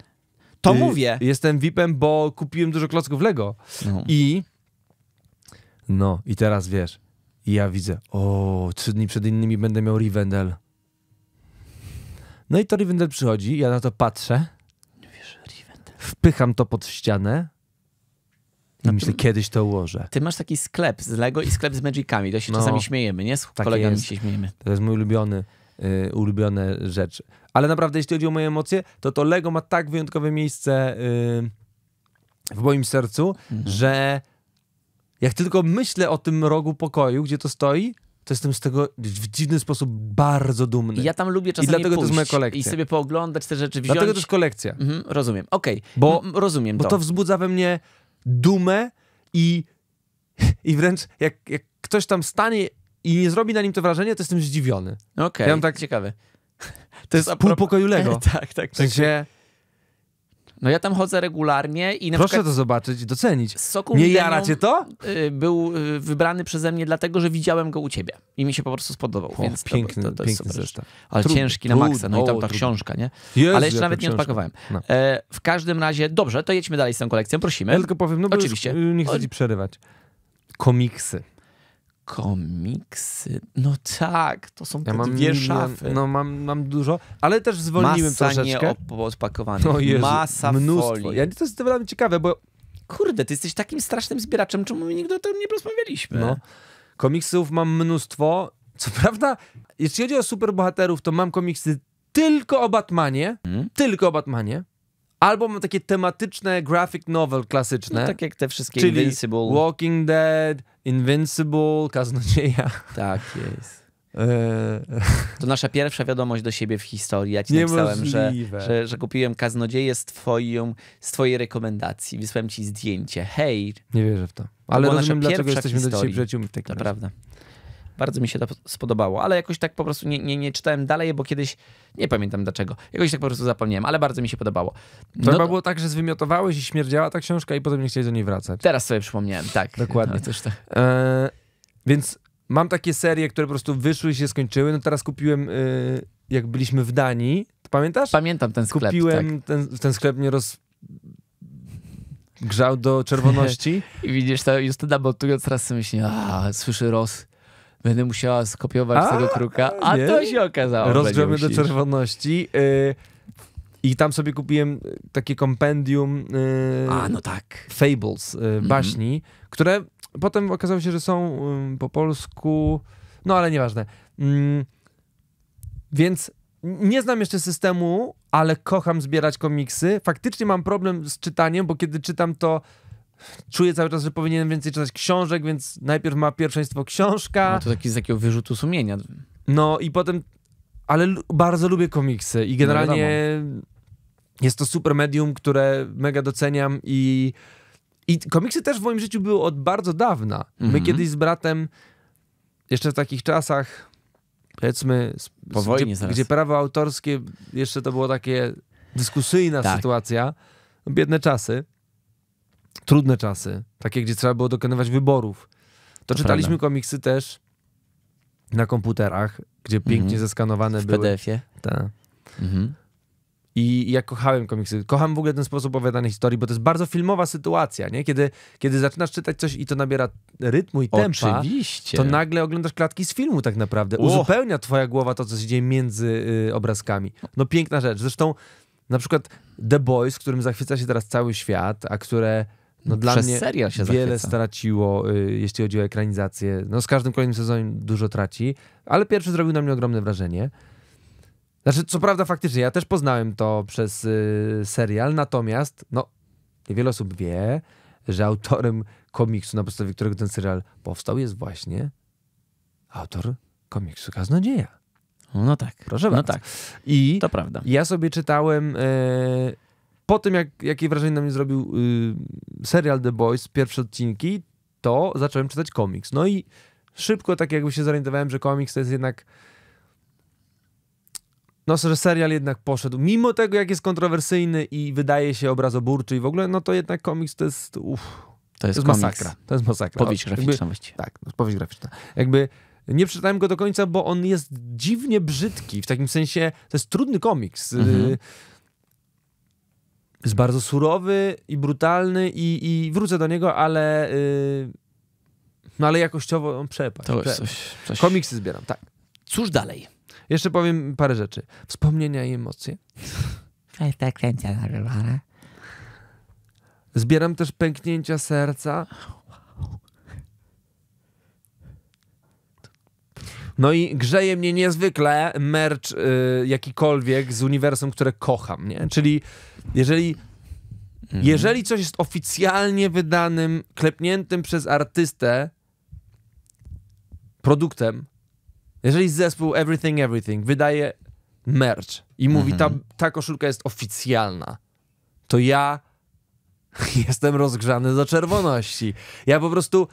B: To y, mówię. Jestem vipem, bo kupiłem dużo klocków Lego. No. I no i teraz wiesz, i ja widzę, o, trzy dni przed innymi będę miał Rivendell. No i to Rivendell przychodzi, ja na to patrzę. Wiesz, Rivendell. Wpycham to pod ścianę. I no, myślę, kiedyś to ułożę. Ty
A: masz taki sklep z Lego i sklep z Magicami. To się no, czasami śmiejemy, nie? Z tak kolegami jest. się
B: śmiejemy. To jest mój ulubiony, yy, ulubione rzeczy. Ale naprawdę, jeśli chodzi o moje emocje, to to Lego ma tak wyjątkowe miejsce yy, w moim sercu, mhm. że jak tylko myślę o tym rogu pokoju, gdzie to stoi, to jestem z tego w dziwny sposób bardzo dumny. Ja tam lubię czasami I dlatego pójść to jest moja kolekcja. i sobie
A: pooglądać te rzeczy, wziąć. Dlatego to jest kolekcja. Mhm, rozumiem,
B: okej, okay. bo M rozumiem to. Bo to wzbudza we mnie dumę i, i wręcz jak, jak ktoś tam stanie i nie zrobi na nim to wrażenie, to jestem zdziwiony. Okej, okay. ja tak ciekawy. To jest pół pokoju Lego. tak, tak, tak. W tak. sensie, tak no
A: ja tam chodzę regularnie i na Proszę przykład... to
B: zobaczyć, docenić. Soku nie jara cię to? Y,
A: był y, wybrany przeze mnie dlatego, że widziałem go u ciebie i mi się po prostu spodobał. O, więc piękny, to, to, to piękny jest super. Ale trud, ciężki trud, na maksa, no o, i tam ta trud. książka, nie? Jezu, Ale jeszcze nawet nie odpakowałem. No. E, w każdym razie, dobrze, to jedźmy dalej z tą kolekcją, prosimy. Ja tylko powiem, no bo Oczywiście. nie chcę ci przerywać. Komiksy komiksy. No
B: tak, to są ja te dwie szafy. No mam, mam dużo, ale też zwolniłem Masa troszeczkę. Masa no Jezu, Masa mnóstwo. folii. Ja, to jest dla mnie ciekawe, bo... Kurde, ty jesteś takim strasznym zbieraczem, czemu my nigdy o tym nie rozmawialiśmy. No. Komiksów mam mnóstwo. Co prawda, jeśli chodzi o superbohaterów, to mam komiksy tylko o Batmanie. Hmm? Tylko o Batmanie. Albo mam takie tematyczne graphic novel klasyczne. No, tak jak te wszystkie czyli Invincible. Walking Dead, Invincible, Kaznodzieja. Tak jest. E, e.
A: To nasza pierwsza wiadomość do siebie w historii. Ja ci tak napisałem, że, że, że, kupiłem kaznodzieję z, twoją, z twojej rekomendacji. Wysłałem ci zdjęcie. Hej! Nie wierzę w to. Ale to rozumiem, dlaczego jesteśmy historii. do dzisiaj przyjaciółmi w prawda. Bardzo mi się to spodobało, ale jakoś tak po prostu nie, nie, nie czytałem dalej, bo kiedyś nie pamiętam dlaczego. Jakoś tak po prostu zapomniałem, ale bardzo mi się podobało. To chyba no-
B: było tak, że zwymiotowałeś i śmierdziała ta książka i potem nie chciałeś do niej wracać. Teraz sobie przypomniałem, tak. Dokładnie. No, tak. więc mam takie serie, które po prostu wyszły i się skończyły. No teraz kupiłem, e, jak byliśmy w Danii, to pamiętasz? Pamiętam ten sklep. Kupiłem, tak. ten, ten sklep nie roz grzał do czerwoności. I widzisz, to Justyna teraz sobie myśli, a słyszy roz, będę musiała skopiować a, tego kruka, a nie? to się okazało. Rozgrzemy do czerwoności. Yy, I tam sobie kupiłem y, takie kompendium yy, a, no tak. fables, yy, mm -hmm. baśni, które potem okazało się, że są y, po polsku, no ale nieważne. Yy, więc nie znam jeszcze systemu, ale kocham zbierać komiksy. Faktycznie mam problem z czytaniem, bo kiedy czytam to Czuję cały czas, że powinienem więcej czytać książek, więc najpierw ma pierwszeństwo książka. No to taki z takiego wyrzutu sumienia. No i potem, ale bardzo lubię komiksy i no generalnie no jest to super medium, które mega doceniam i, i komiksy też w moim życiu były od bardzo dawna. My mm -hmm. kiedyś z bratem, jeszcze w takich czasach, powiedzmy, po wojnie gdzie, gdzie prawo autorskie jeszcze to było takie dyskusyjna tak. sytuacja, biedne czasy trudne czasy, takie, gdzie trzeba było dokonywać wyborów. To, to czytaliśmy prawda. komiksy też na komputerach, gdzie mhm. pięknie mhm. zeskanowane w były. W PDF-ie. Tak. Mhm. I ja kochałem komiksy. Kocham w ogóle ten sposób opowiadania historii, bo to jest bardzo filmowa sytuacja, nie? Kiedy, kiedy zaczynasz czytać coś i to nabiera rytmu i tempa, Oczywiście. to nagle oglądasz klatki z filmu tak naprawdę. Uzupełnia twoja głowa to, co się dzieje między y, obrazkami. No piękna rzecz. Zresztą na przykład The Boys, którym zachwyca się teraz cały świat, a które no dla Przez mnie serial się wiele zachwyca. straciło, y, jeśli chodzi o ekranizację. No z każdym kolejnym sezonem dużo traci, ale pierwszy zrobił na mnie ogromne wrażenie. Znaczy, co prawda faktycznie, ja też poznałem to przez y, serial, natomiast no, niewiele osób wie, że autorem komiksu, na podstawie którego ten serial powstał, jest właśnie autor komiksu Kaznodzieja. No tak. Proszę no bardzo. Tak. I to prawda. Ja sobie czytałem y, po tym, jak, jakie wrażenie na mnie zrobił y, serial The Boys, pierwsze odcinki, to zacząłem czytać komiks. No i szybko tak jakby się zorientowałem, że komiks to jest jednak... No, że serial jednak poszedł. Mimo tego, jak jest kontrowersyjny i wydaje się obrazoburczy i w ogóle, no to jednak komiks to jest... Uff, to jest, to jest masakra. To jest masakra. Powieść graficzna właściwie. Tak, no, powieść graficzna. Jakby nie przeczytałem go do końca, bo on jest dziwnie brzydki. W takim sensie to jest trudny komiks. Mhm. Y, jest bardzo surowy i brutalny i, i wrócę do niego, ale... Yy, no ale jakościowo on no, przepaść. To jest coś, coś. Komiksy zbieram, tak. Cóż dalej? Jeszcze powiem parę rzeczy. Wspomnienia i emocje. na narywana. Zbieram też pęknięcia serca. No i grzeje mnie niezwykle merch y, jakikolwiek z uniwersum, które kocham, nie? Czyli jeżeli Mhm. Jeżeli coś jest oficjalnie wydanym, klepniętym przez artystę produktem, jeżeli zespół Everything Everything wydaje merch i mhm. mówi, ta, ta koszulka jest oficjalna, to ja jestem rozgrzany do czerwoności. Ja po prostu.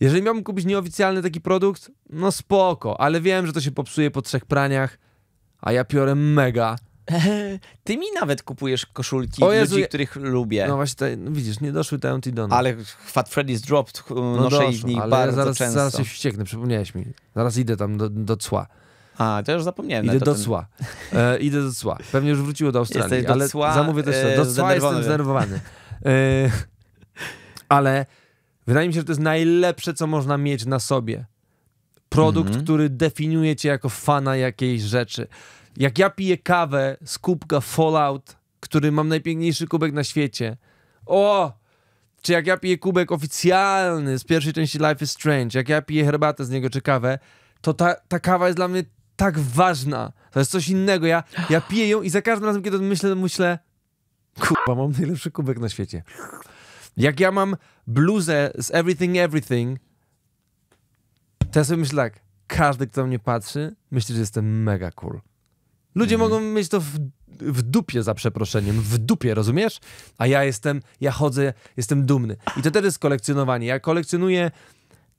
B: Jeżeli miałbym kupić nieoficjalny taki produkt, no spoko, ale wiem, że to się popsuje po trzech praniach, a ja piorę mega. Ty mi nawet kupujesz koszulki o Jezu, ludzi, je... których lubię. No właśnie, tutaj, no widzisz, nie doszły Bounty do Ale Fat Freddy's Dropped no noszę doszło, ich w nich ale bardzo zaraz, często. Zaraz się wścieknę, przypomniałeś mi. Zaraz idę tam do, do cła. A, to już zapomniałem. Idę do ten... cła. E, idę do cła. Pewnie już wróciło do Australii, Jesteś do ale cła, zamówię też to. Do e, cła jestem zdenerwowany. E, ale wydaje mi się, że to jest najlepsze, co można mieć na sobie. Produkt, mm -hmm. który definiuje cię jako fana jakiejś rzeczy. Jak ja piję kawę z kubka Fallout, który mam najpiękniejszy kubek na świecie. O! Czy jak ja piję kubek oficjalny z pierwszej części Life is Strange, jak ja piję herbatę z niego czy kawę, to ta, ta kawa jest dla mnie tak ważna. To jest coś innego. Ja, ja piję ją i za każdym razem, kiedy myślę, myślę, kurwa, mam najlepszy kubek na świecie. Jak ja mam bluzę z Everything Everything, to ja sobie myślę tak, każdy, kto na mnie patrzy, myśli, że jestem mega cool. Ludzie mm. mogą mieć to w, w dupie, za przeproszeniem, w dupie, rozumiesz? A ja jestem, ja chodzę, jestem dumny. I to też jest kolekcjonowanie. Ja kolekcjonuję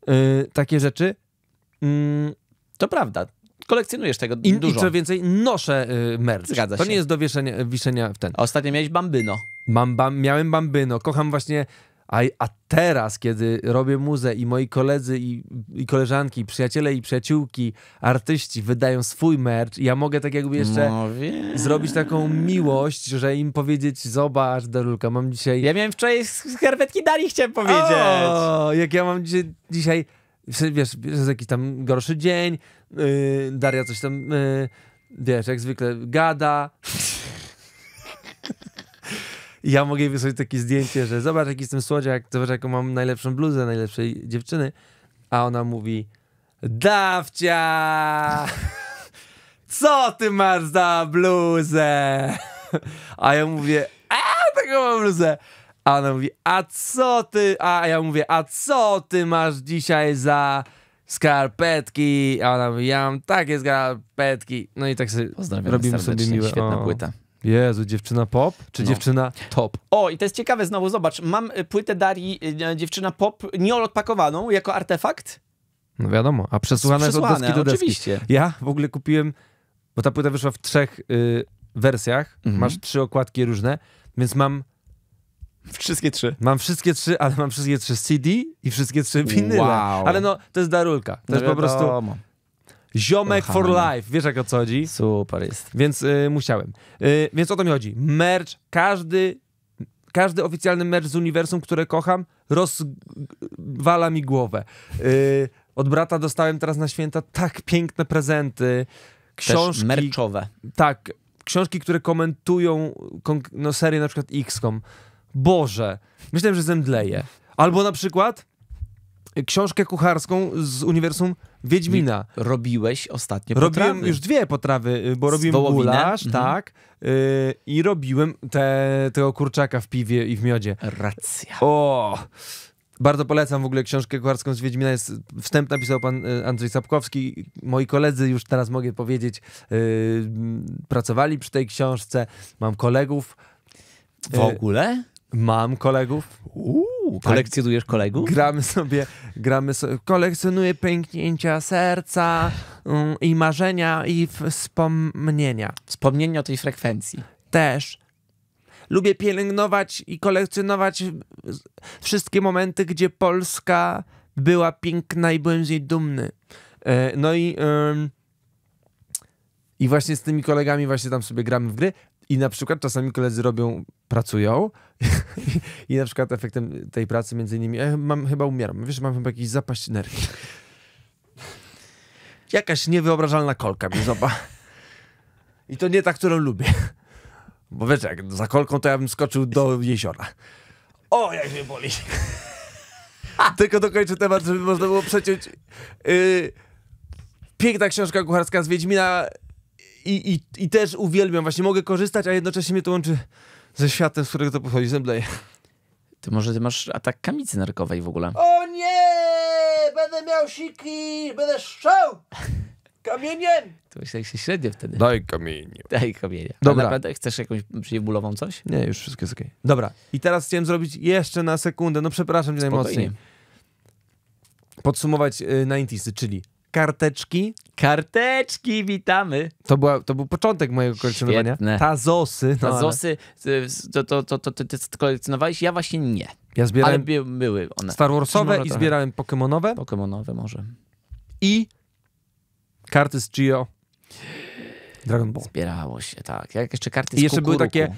B: y, takie rzeczy. Mm, to prawda. Kolekcjonujesz
A: tego I, dużo. I co
B: więcej, noszę yy, merch. Zgadza to się. To nie jest do wieszenia, wiszenia w ten. A ostatnio miałeś bambino. Mam, bam, miałem bambino. Kocham właśnie a, a teraz, kiedy robię muzę i moi koledzy i, i koleżanki, przyjaciele i przyjaciółki, artyści wydają swój merch, ja mogę tak jakby jeszcze no zrobić taką miłość, że im powiedzieć, zobacz Darulka, mam dzisiaj... Ja miałem wczoraj
A: skarpetki Dali, chciałem powiedzieć.
B: O, jak ja mam dzisiaj, dzisiaj wiesz, jest jakiś tam gorszy dzień, yy, Daria coś tam, yy, wiesz, jak zwykle gada... I ja mogę jej wysłać takie zdjęcie, że zobacz jaki jestem słodziak, zobacz jaką mam najlepszą bluzę, najlepszej dziewczyny. A ona mówi, dawcia! Co ty masz za bluzę? A ja mówię, a taką mam bluzę. A ona mówi, a co ty, a ja mówię, a co ty masz dzisiaj za skarpetki? A ona mówi, ja mam takie skarpetki. No i tak sobie robimy sobie miłe. Świetna o. płyta. Jezu, dziewczyna pop czy no. dziewczyna top?
A: O, i to jest ciekawe znowu, zobacz, mam y, płytę Darii y, y, dziewczyna pop nieodpakowaną jako artefakt.
B: No wiadomo, a przesłuchane, są jest od deski do deski. Oczywiście. Ja w ogóle kupiłem, bo ta płyta wyszła w trzech y, wersjach, mhm. masz trzy okładki różne, więc mam... Wszystkie trzy. Mam wszystkie trzy, ale mam wszystkie trzy CD i wszystkie trzy winyle. Wow. Ale no, to jest darulka. To no jest wiadomo. po prostu Ziomek Kochamy. for life, wiesz jak o co chodzi? Super jest. Więc y, musiałem. Y, więc o to mi chodzi. Merch, każdy, każdy oficjalny merch z uniwersum, które kocham, rozwala mi głowę. Y, od brata dostałem teraz na święta tak piękne prezenty. Książki. Też Tak. Książki, które komentują no, serię na przykład XCOM. Boże, myślałem, że zemdleję. Albo na przykład książkę kucharską z uniwersum Wiedźmina. Robiłeś ostatnio potrawy. Robiłem już dwie potrawy, y, bo robiłem Wołowinę. gulasz, mhm. tak, y, i robiłem te, tego kurczaka w piwie i w miodzie. Racja. O! Bardzo polecam w ogóle książkę kucharską z Wiedźmina. Jest, wstęp napisał pan y, Andrzej Sapkowski. Moi koledzy, już teraz mogę powiedzieć, yy, pracowali przy tej książce. Mam kolegów. W ogóle? Mam kolegów. Uuu. Tak. kolekcjonujesz kolegów? Gramy sobie, gramy sobie, kolekcjonuję pęknięcia serca mm, i marzenia i wspomnienia. Wspomnienia o tej frekwencji. Też. Lubię pielęgnować i kolekcjonować wszystkie momenty, gdzie Polska była piękna i byłem z niej dumny. E, no i... i właśnie z tymi kolegami właśnie tam sobie gramy w gry i na przykład czasami koledzy robią, pracują, i na przykład efektem tej pracy między innymi, ja e, mam, chyba umieram, wiesz, mam chyba jakiś zapaść nerki. Jakaś niewyobrażalna kolka mnie zoba. I to nie ta, którą lubię. Bo wiesz, jak za kolką to ja bym skoczył do jeziora. O, jak mnie boli. Tylko dokończę temat, żeby można było przeciąć. Yy, piękna książka kucharska z Wiedźmina i, i, i też uwielbiam. Właśnie mogę korzystać, a jednocześnie mnie to łączy ze światem, z którego to pochodzi, zemdleje.
A: Ty może ty masz atak kamicy nerkowej w ogóle.
B: O nie! Będę miał siki! Będę szczał! Kamieniem!
A: To myślałeś się średnio wtedy. Daj kamieniu. Daj kamienie. Dobra. naprawdę chcesz jakąś przyjemulową coś?
B: Nie, już wszystko jest okej. Okay. Dobra. I teraz chciałem zrobić jeszcze na sekundę, no przepraszam cię najmocniej. Podsumować y, 90 czyli karteczki. Karteczki, witamy. To, była, to był początek mojego kolekcjonowania. Świetne. Tazosy. No Tazosy,
A: ale... Y, to, to, to, to, to, to kolekcjonowałeś? Ja właśnie nie. Ja zbierałem ale by, były one. Star Warsowe i zbierałem
B: Pokemonowe. Pokemonowe może. I karty z Gio. Dragon Ball. Zbierało się, tak. Jak jeszcze karty I z I jeszcze kukuruku. były takie...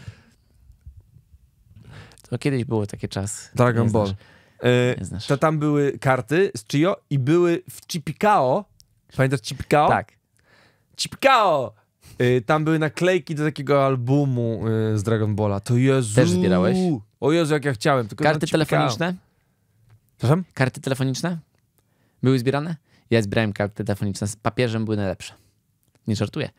B: To kiedyś były takie czas. Dragon Ball. Znasz. E, to tam były karty z Chio i były w Chipikao. Pamiętasz Chipikao? Tak. Chipikao! E, tam były naklejki do takiego albumu e, z Dragon Balla. To Jezu! Też zbierałeś? O Jezu, jak ja chciałem. Karty telefoniczne? Proszę? Karty telefoniczne?
A: Były zbierane? Ja zbierałem karty telefoniczne. Z papieżem były najlepsze. Nie żartuję.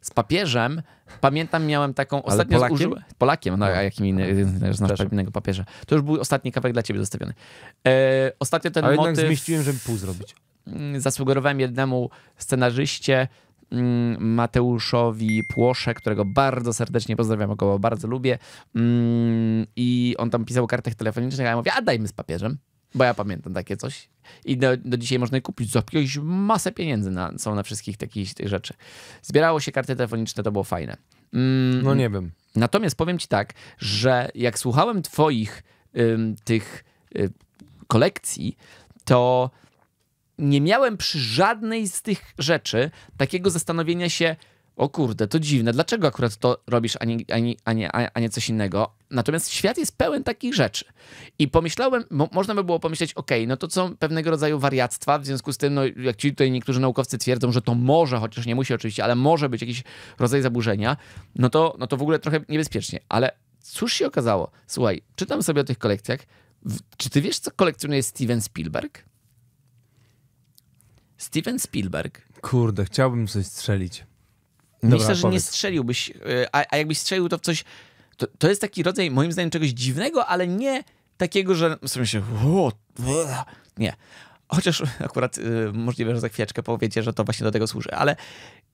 A: Z papieżem pamiętam, miałem taką ostatnio Polakiem? Polakiem, no, no. a jakim innym znasz innego papieża. To już był ostatni kawałek dla ciebie zostawiony. E, ostatnio ten a motyw. zmieściłem, żeby pół zrobić. Mm, Zasugerowałem jednemu scenarzyście. Mm, Mateuszowi Płosze, którego bardzo serdecznie pozdrawiam, go bardzo lubię. Mm, I on tam pisał o kartach telefonicznych, a ja mówię, a dajmy z papieżem. Bo ja pamiętam takie coś. I do, do dzisiaj można je kupić. Za jakieś masę pieniędzy na, są na wszystkich takich tych rzeczy. Zbierało się karty telefoniczne, to było fajne. Mm, no nie wiem. Natomiast powiem ci tak, że jak słuchałem twoich ym, tych y, kolekcji, to nie miałem przy żadnej z tych rzeczy takiego zastanowienia się, o kurde, to dziwne, dlaczego akurat to robisz, a nie, a nie, a nie, a nie coś innego? Natomiast świat jest pełen takich rzeczy. I pomyślałem, mo można by było pomyśleć, ok, no to są pewnego rodzaju wariactwa, w związku z tym, no, jak ci tutaj niektórzy naukowcy twierdzą, że to może, chociaż nie musi oczywiście, ale może być jakiś rodzaj zaburzenia, no to, no to w ogóle trochę niebezpiecznie. Ale cóż się okazało? Słuchaj, czytam sobie o tych kolekcjach. Czy ty wiesz, co kolekcjonuje Steven Spielberg?
B: Steven Spielberg. Kurde, chciałbym coś strzelić. Dobra, Myślę, że powiedz. nie
A: strzeliłbyś, e, a, a jakbyś strzelił to w coś... To, to jest taki rodzaj, moim zdaniem, czegoś dziwnego, ale nie takiego, że sobie się, nie. Chociaż akurat y, możliwe, że za chwileczkę powiecie, że to właśnie do tego służy, ale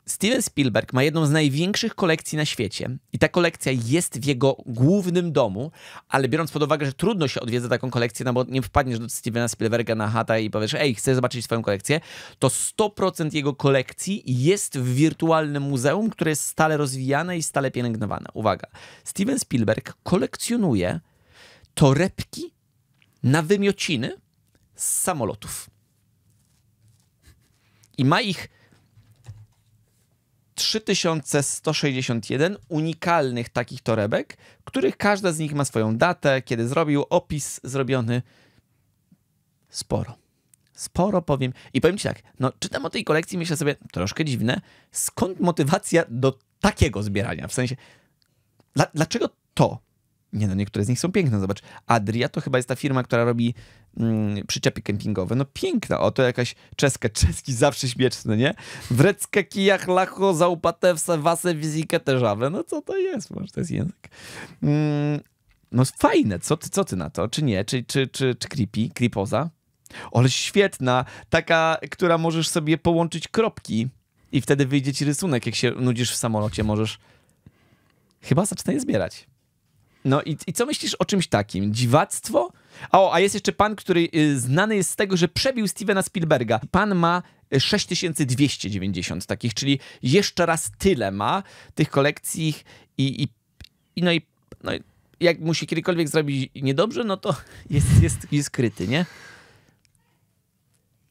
A: Steven Spielberg ma jedną z największych kolekcji na świecie i ta kolekcja jest w jego głównym domu, ale biorąc pod uwagę, że trudno się odwiedza taką kolekcję, no bo nie wpadniesz do Stevena Spielberga na chata i powiesz, ej, chcę zobaczyć swoją kolekcję, to 100% jego kolekcji jest w wirtualnym muzeum, które jest stale rozwijane i stale pielęgnowane. Uwaga, Steven Spielberg kolekcjonuje torebki na wymiociny z samolotów. I ma ich 3161 unikalnych takich torebek, których każda z nich ma swoją datę, kiedy zrobił, opis zrobiony. Sporo. Sporo powiem. I powiem Ci tak, no czytam o tej kolekcji, myślę sobie, troszkę dziwne, skąd motywacja do takiego zbierania? W sensie, dla, dlaczego to? Nie no, niektóre z nich są piękne, zobacz. Adria to chyba jest ta firma, która robi przyczepi mm, przyczepy kempingowe. No piękna, oto jakaś czeska, czeski zawsze śmieszny, nie? Wrecka kijach lacho zaupatewse wase wizikę teżawę. No co to jest? Może to jest język. Mm, no fajne, co ty, co ty na to? Czy nie? Czy, czy, czy, czy creepy? Creepoza? Ale świetna, taka, która możesz sobie połączyć kropki i wtedy wyjdzie ci rysunek, jak się nudzisz w samolocie, możesz chyba zaczynać je zbierać. No i, i co myślisz o czymś takim? Dziwactwo? o, a jest jeszcze pan, który y, znany jest z tego, że przebił Stevena Spielberga. Pan ma 6290 y, takich, czyli jeszcze raz tyle ma tych kolekcji i, i, i no i, no i jak mu się kiedykolwiek zrobić niedobrze, no to jest, jest, jest kryty, nie?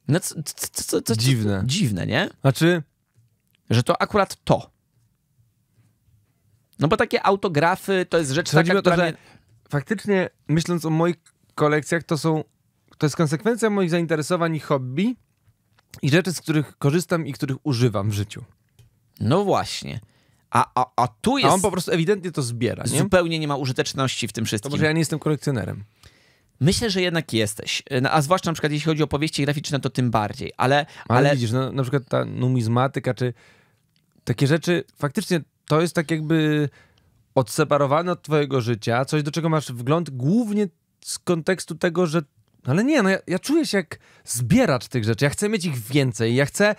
A: No co, co, co, co dziwne. dziwne, nie? Znaczy, że to akurat
B: to. No bo takie autografy to jest rzecz Chodzi taka, która... Faktycznie, myśląc o moich kolekcjach to są. To jest konsekwencja moich zainteresowań i hobby i rzeczy, z których korzystam i których używam w życiu. No właśnie. A, a, a tu jest. A on po prostu
A: ewidentnie to zbiera. Nie? Zupełnie nie ma użyteczności w tym wszystkim. To może ja nie jestem kolekcjonerem. Myślę, że jednak jesteś. No, a zwłaszcza na przykład jeśli chodzi o powieści
B: graficzne, to tym bardziej. Ale, ale, ale... widzisz, no, na przykład ta numizmatyka, czy takie rzeczy, faktycznie to jest tak jakby odseparowane od twojego życia, coś do czego masz wgląd głównie z kontekstu tego, że. No ale nie, no ja, ja czuję się jak zbieracz tych rzeczy. Ja chcę mieć ich więcej. Ja chcę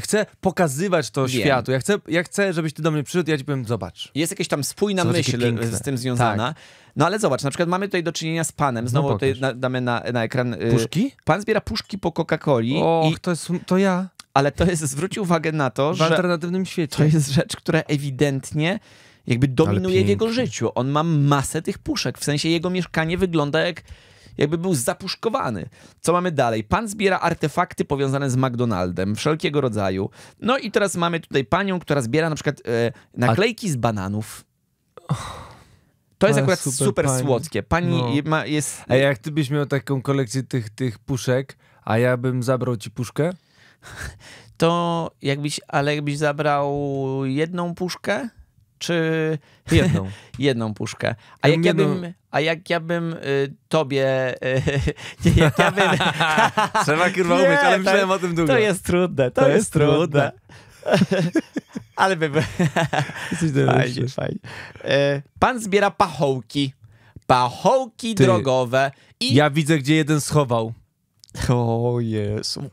B: chcę pokazywać to Wiem. światu. Ja chcę, ja chcę, żebyś ty do mnie przyszedł ja ci powiem, zobacz. Jest jakaś tam spójna zobacz, myśl z tym związana. Tak.
A: No ale zobacz, na przykład mamy tutaj do czynienia z panem. Znowu no tutaj damy na, na ekran. Y, puszki? Pan zbiera puszki po Coca-Coli. Och, i... to, jest, to ja. Ale to jest, zwróć uwagę na to, w że. W
B: alternatywnym świecie.
A: To jest rzecz, która ewidentnie jakby dominuje w jego życiu. On ma masę tych puszek, w sensie jego mieszkanie wygląda jak jakby był zapuszkowany. Co mamy dalej? Pan zbiera artefakty powiązane z McDonaldem, wszelkiego rodzaju. No i teraz mamy tutaj panią,
B: która zbiera na przykład e, naklejki z bananów. Oh,
A: to jest akurat super, super pani. słodkie. Pani no. ma, jest...
B: A jak ty byś miał taką kolekcję tych, tych puszek, a ja bym zabrał ci puszkę?
A: To jakbyś, ale jakbyś zabrał jedną puszkę, czy jedną, jedną puszkę. A jak, ja bym, a jak ja bym y, tobie... Y, nie, jak ja bym... Trzeba kurwa umieć, ale myślałem o tym długo. To jest trudne, to, to jest, jest, trudne. trudne. ale by... fajnie, fajnie. Y, pan zbiera pachołki. Pachołki Ty, drogowe.
B: I... Ja widzę, gdzie jeden schował. O Jezu.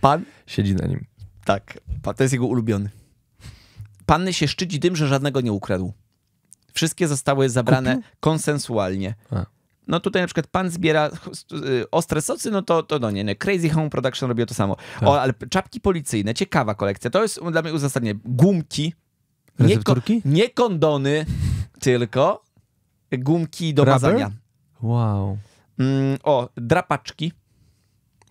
B: Pan? Siedzi na nim. Tak, to jest jego
A: ulubiony. Panny się szczyci tym, że żadnego nie ukradł. Wszystkie zostały zabrane Kupił? konsensualnie. A. No tutaj na przykład pan zbiera y, ostre socy, no to, to no nie, nie. Crazy Home Production robiło to samo. Tak. O, ale czapki policyjne, ciekawa kolekcja. To jest dla mnie uzasadnienie. Gumki. Nie, ko nie kondony, tylko gumki do Rubber? Wow. Mm, o, drapaczki.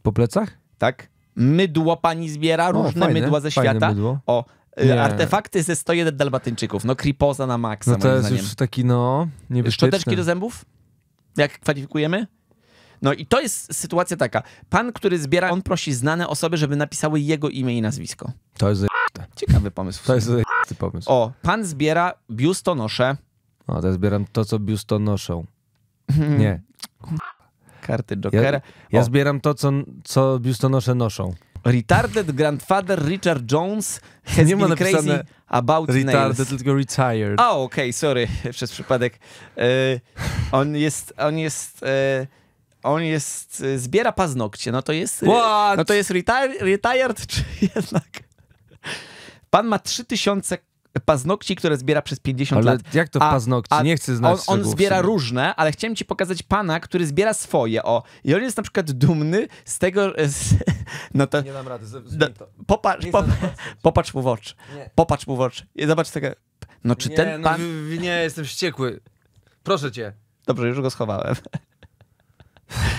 A: Po plecach? Tak. Mydło pani zbiera, o, różne fajne, mydła ze świata. Mydło. O, Y, Nie. Artefakty ze 101 Dalmatyńczyków. No kripoza na maksa, No to moim jest zdaniem. już
B: taki, no, niebezpieczny. Szczoteczki do
A: zębów? Jak kwalifikujemy? No i to jest sytuacja taka. Pan, który zbiera, on prosi znane osoby, żeby napisały jego imię i nazwisko.
B: To jest zajebiste. Ciekawy pomysł. To jest zajebisty pomysł. O,
A: pan zbiera biustonosze,
B: O, ja zbieram to, co biustonoszą. Hmm. Nie. karty Jokera. Ja, ja zbieram to, co, co biustonosze noszą. Retarded grandfather Richard Jones has nie been crazy about retarded, nails. tylko retired. A,
A: okej, okay, sorry, przez przypadek. Yy, on jest, on jest... E, on jest, e, zbiera paznokcie, no to jest, What? no to jest retire, retired, czy jednak? Pan ma 3000 paznokci, które zbiera przez 50 ale lat. jak to a, paznokci? A, nie chcę znać On, on zbiera różne, ale chciałem ci pokazać pana, który zbiera swoje, o. I on jest na przykład dumny z tego... E, z, no to, nie dam rady, z, no, to. Popatrz, pop, popatrz mu w oczy. Nie. Popatrz mu w oczy. I zobacz tego... No czy nie, ten no, pan...
B: No, nie, jestem wściekły. Proszę cię.
A: Dobrze, już go schowałem.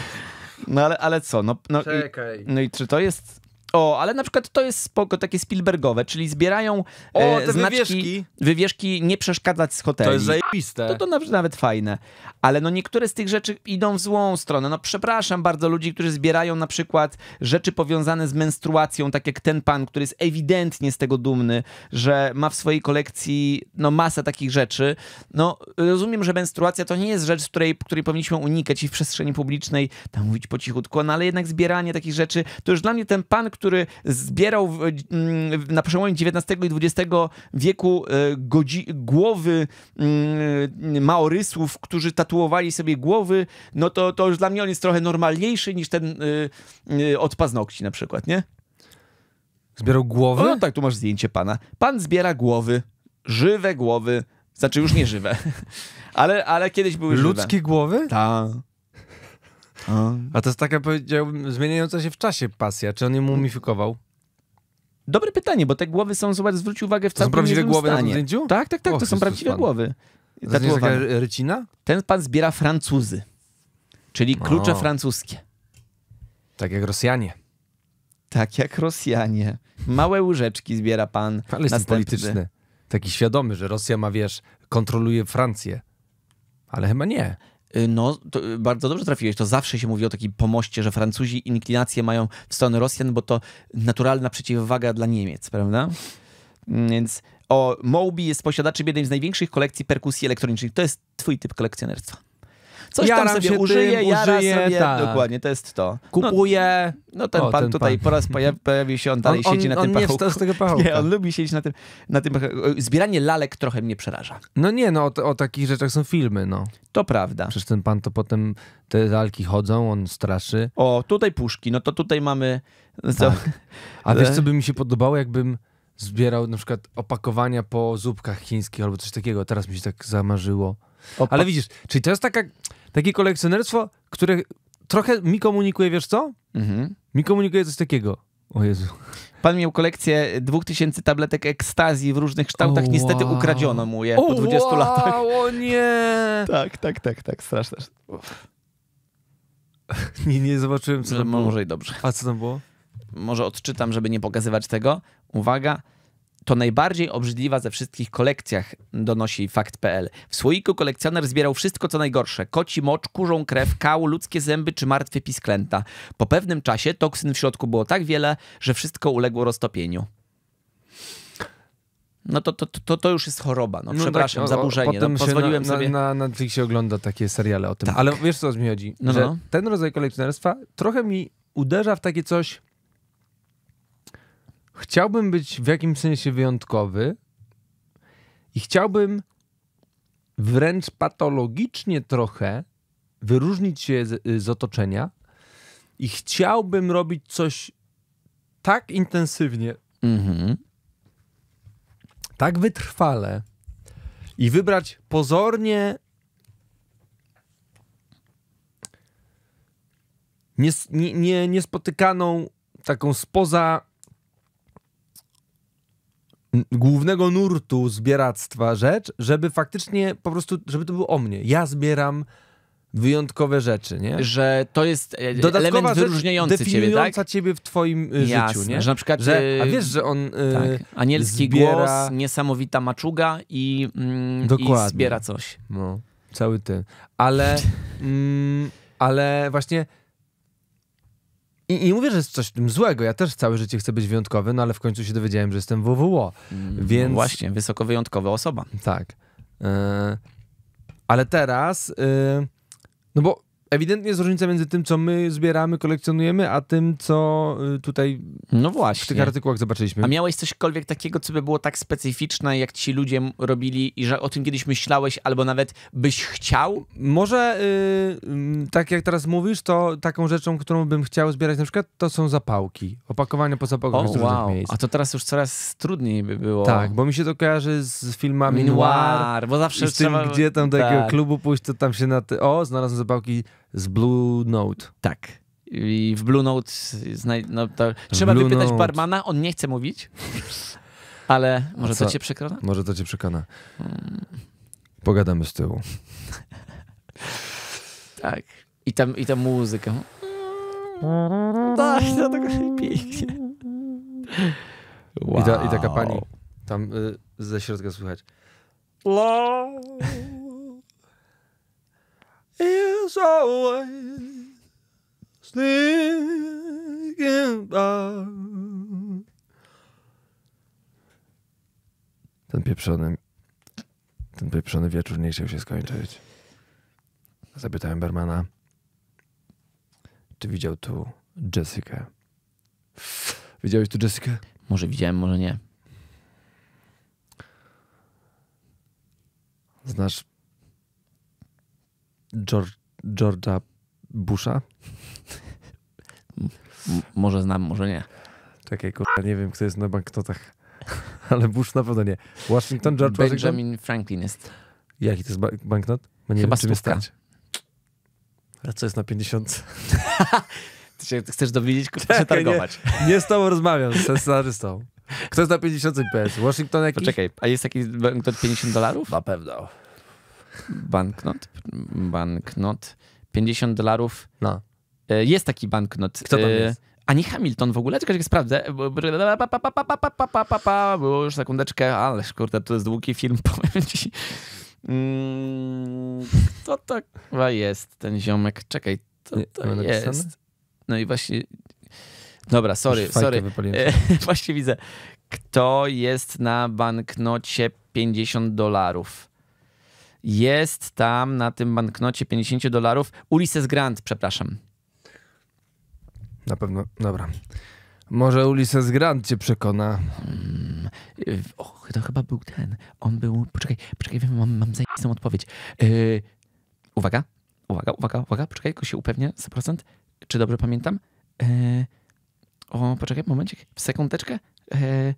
A: No ale, ale co? No, no, Czekaj. I, no i czy to jest o, ale na przykład to jest spoko, takie Spielbergowe, czyli zbierają e, o, te e, znaczki, wywieszki. wywieszki nie przeszkadzać z hoteli. To jest zajebiste. To, to nawet, nawet fajne. Ale no niektóre z tych rzeczy idą w złą stronę. No przepraszam bardzo ludzi, którzy zbierają na przykład rzeczy powiązane z menstruacją, tak jak ten pan, który jest ewidentnie z tego dumny, że ma w swojej kolekcji no masę takich rzeczy. No rozumiem, że menstruacja to nie jest rzecz, której, której powinniśmy unikać i w przestrzeni publicznej tam mówić po cichutku, no ale jednak zbieranie takich rzeczy, to już dla mnie ten pan, który zbierał w, mm, na przełomie XIX i XX wieku e, głowy mm, maorysów, którzy tatuowali sobie głowy, no to, to już dla mnie on jest trochę normalniejszy niż ten e, e, od paznokci na przykład, nie?
B: Zbierał głowy? O, no
A: tak, tu masz zdjęcie pana. Pan zbiera głowy, żywe głowy, znaczy już nie żywe,
B: ale, ale kiedyś były Ludzkie żywe. Ludzkie głowy? Tak. No. A to jest taka, powiedziałbym, zmieniająca się w czasie pasja. Czy on ją mm. mumifikował? Dobre pytanie, bo te głowy są, zobacz, zwróć uwagę, w całym To są prawdziwe głowy stanie. na zdjęciu? Tak, tak, tak, Och, to są Jezus prawdziwe Pan. głowy. To taka e,
A: rycina? Ten pan zbiera Francuzy, czyli no. klucze O. francuskie.
B: Tak jak Rosjanie. Tak jak Rosjanie. Małe łyżeczki zbiera pan. Ale jestem polityczny. Taki świadomy, że Rosja ma, wiesz, kontroluje Francję. Ale chyba nie. Y, no, y, bardzo dobrze trafiłeś. To zawsze się mówi o takiej pomoście, że
A: Francuzi inklinacje mają w stronę Rosjan, bo to naturalna przeciwwaga dla Niemiec, prawda? Mm, więc o Moby jest posiadaczem jednej z największych kolekcji perkusji elektronicznych. To jest twój typ kolekcjonerstwa. Coś jaram tam sobie użyję, tym, użyję, sobie, tak. dokładnie, to jest to. No, Kupuję. No, no ten o, pan ten tutaj pan. po raz pojawił się, on dalej on, siedzi on, na tym on pachołku. Nie, z tego pachołka. nie, on lubi
B: siedzieć na tym, na tym Zbieranie lalek trochę mnie przeraża. No nie, no o, o takich rzeczach są filmy, no. To prawda. Przecież ten pan to potem, te lalki chodzą, on straszy. O,
A: tutaj puszki, no to tutaj mamy... Tak. A wiesz, co
B: by mi się podobało, jakbym zbierał na przykład opakowania po zupkach chińskich albo coś takiego. Teraz mi się tak zamarzyło. Opa Ale widzisz, czyli to jest taka takie kolekcjonerstwo, które trochę mi komunikuje, wiesz co? Mhm. Mi komunikuje coś takiego. O Jezu. Pan miał kolekcję 2000
A: tabletek ekstazji w różnych kształtach. Oh, Niestety wow. ukradziono mu je oh, po 20 wow, latach. O nie! Tak, tak, tak, tak.
B: Straszne. nie, nie zobaczyłem, co
A: no, tam było. Może i dobrze. A co tam było? Może odczytam, żeby nie pokazywać tego. Uwaga to najbardziej obrzydliwa ze wszystkich kolekcjach, donosi fakt.pl. W słoiku kolekcjoner zbierał wszystko co najgorsze. Koci mocz, kurzą krew, kał, ludzkie zęby czy martwy pisklęta. Po pewnym czasie toksyn w środku było tak wiele, że wszystko uległo roztopieniu.
B: No to, to, to, to już jest choroba, no, no tak, przepraszam, tak, o, zaburzenie. Potem no, pozwoliłem na, sobie... Na, na Netflixie ogląda takie seriale o tym. Tak. Ale wiesz co mi chodzi? No, że no. ten rodzaj kolekcjonerstwa trochę mi uderza w takie coś chciałbym być w jakimś sensie wyjątkowy i chciałbym wręcz patologicznie trochę wyróżnić się z, z otoczenia i chciałbym robić coś tak intensywnie, mhm. tak wytrwale i wybrać pozornie nies, nie, nie, niespotykaną taką spoza głównego nurtu zbieractwa rzecz, żeby faktycznie po prostu, żeby to było o mnie. Ja zbieram wyjątkowe rzeczy, nie? Że to jest e, e, Dodatkowa element wyróżniający ciebie, tak? ciebie w twoim e, Jasne, życiu, nie? Że na przykład... Że, a wiesz, że on tak. Anielski zbiera... głos,
A: niesamowita maczuga i, mm, i zbiera coś.
B: No, cały ten. Ale, mm, ale właśnie i, I mówię, że jest coś tym złego. Ja też całe życie chcę być wyjątkowy, no ale w końcu się dowiedziałem, że jestem WWO. Mm, więc... Właśnie, wysoko wyjątkowa osoba. Tak. Yy, ale teraz, yy, no bo ewidentnie jest różnica między tym, co my zbieramy, kolekcjonujemy, a tym, co y, tutaj no właśnie. w tych artykułach zobaczyliśmy. A miałeś cośkolwiek takiego,
A: co by było tak specyficzne, jak ci ludzie robili i że o tym kiedyś myślałeś, albo nawet byś
B: chciał? Może yy, tak jak teraz mówisz, to taką rzeczą, którą bym chciał zbierać na przykład, to są zapałki. Opakowania po zapałkach oh, z różnych wow. miejsc. A to teraz już coraz trudniej by było. Tak, bo mi się to kojarzy z filmami Minuar. noir bo zawsze z trzeba... tym, gdzie tam do tak. jakiego klubu pójść, to tam się na... Ty... O, znalazłem zapałki z Blue Note. Tak. I w Blue Note znaj- no, trzeba Blue wypytać Note.
A: barmana, on nie chce mówić, ale może to cię przekona?
B: Może to cię przekona. Mm. Pogadamy z tyłu.
A: Tak. I tam, i tam muzyka.
B: Tak, no to tak pięknie.
A: Wow. I, ta, I taka pani
B: tam y, ze środka słychać is always sneaking Ten pieprzony, ten pieprzony wieczór nie chciał się skończyć. Zapytałem Bermana, czy widział tu
A: Jessica. Widziałeś tu Jessica? Może widziałem, może nie.
B: Znasz George George'a Busha? może znam, może nie. Czekaj, kurwa, nie wiem, kto jest na banknotach. Ale Bush na pewno nie. Washington, George Benjamin Washington? Benjamin
A: Franklin jest.
B: Jaki to jest banknot? Bo no nie Chyba wiem, stać. A co jest na 50? Ty się chcesz dowiedzieć, kto się targować. Nie, nie z tobą rozmawiam, z scenarzystą. Kto jest na 50
A: PS? Washington jakiś? Poczekaj, a jest taki banknot 50 dolarów? Na pewno. Banknot? Banknot. 50 dolarów. No. E, jest taki banknot. Kto tam e, jest? Ani Hamilton w ogóle? Czekaj, sprawdzę. Było już sekundeczkę, ale kurde, to jest długi film, powiem ci. Mm, kto to chyba jest, ten ziomek? Czekaj, to, to jest. No i właśnie... Dobra, sorry, sorry. E, właśnie widzę. Kto jest na banknocie 50 dolarów? jest tam na tym banknocie 50 dolarów Ulises Grant, przepraszam.
B: Na pewno, dobra. Może Ulises Grant cię przekona. Hmm. Och,
A: to chyba był ten. On był. Poczekaj, poczekaj, wiem, mam, mam zajebistą odpowiedź. Yy... Uwaga, uwaga, uwaga, uwaga, poczekaj, tylko się upewnię 100%. Czy dobrze pamiętam? Yy... O, poczekaj, momencik, sekundeczkę. Yy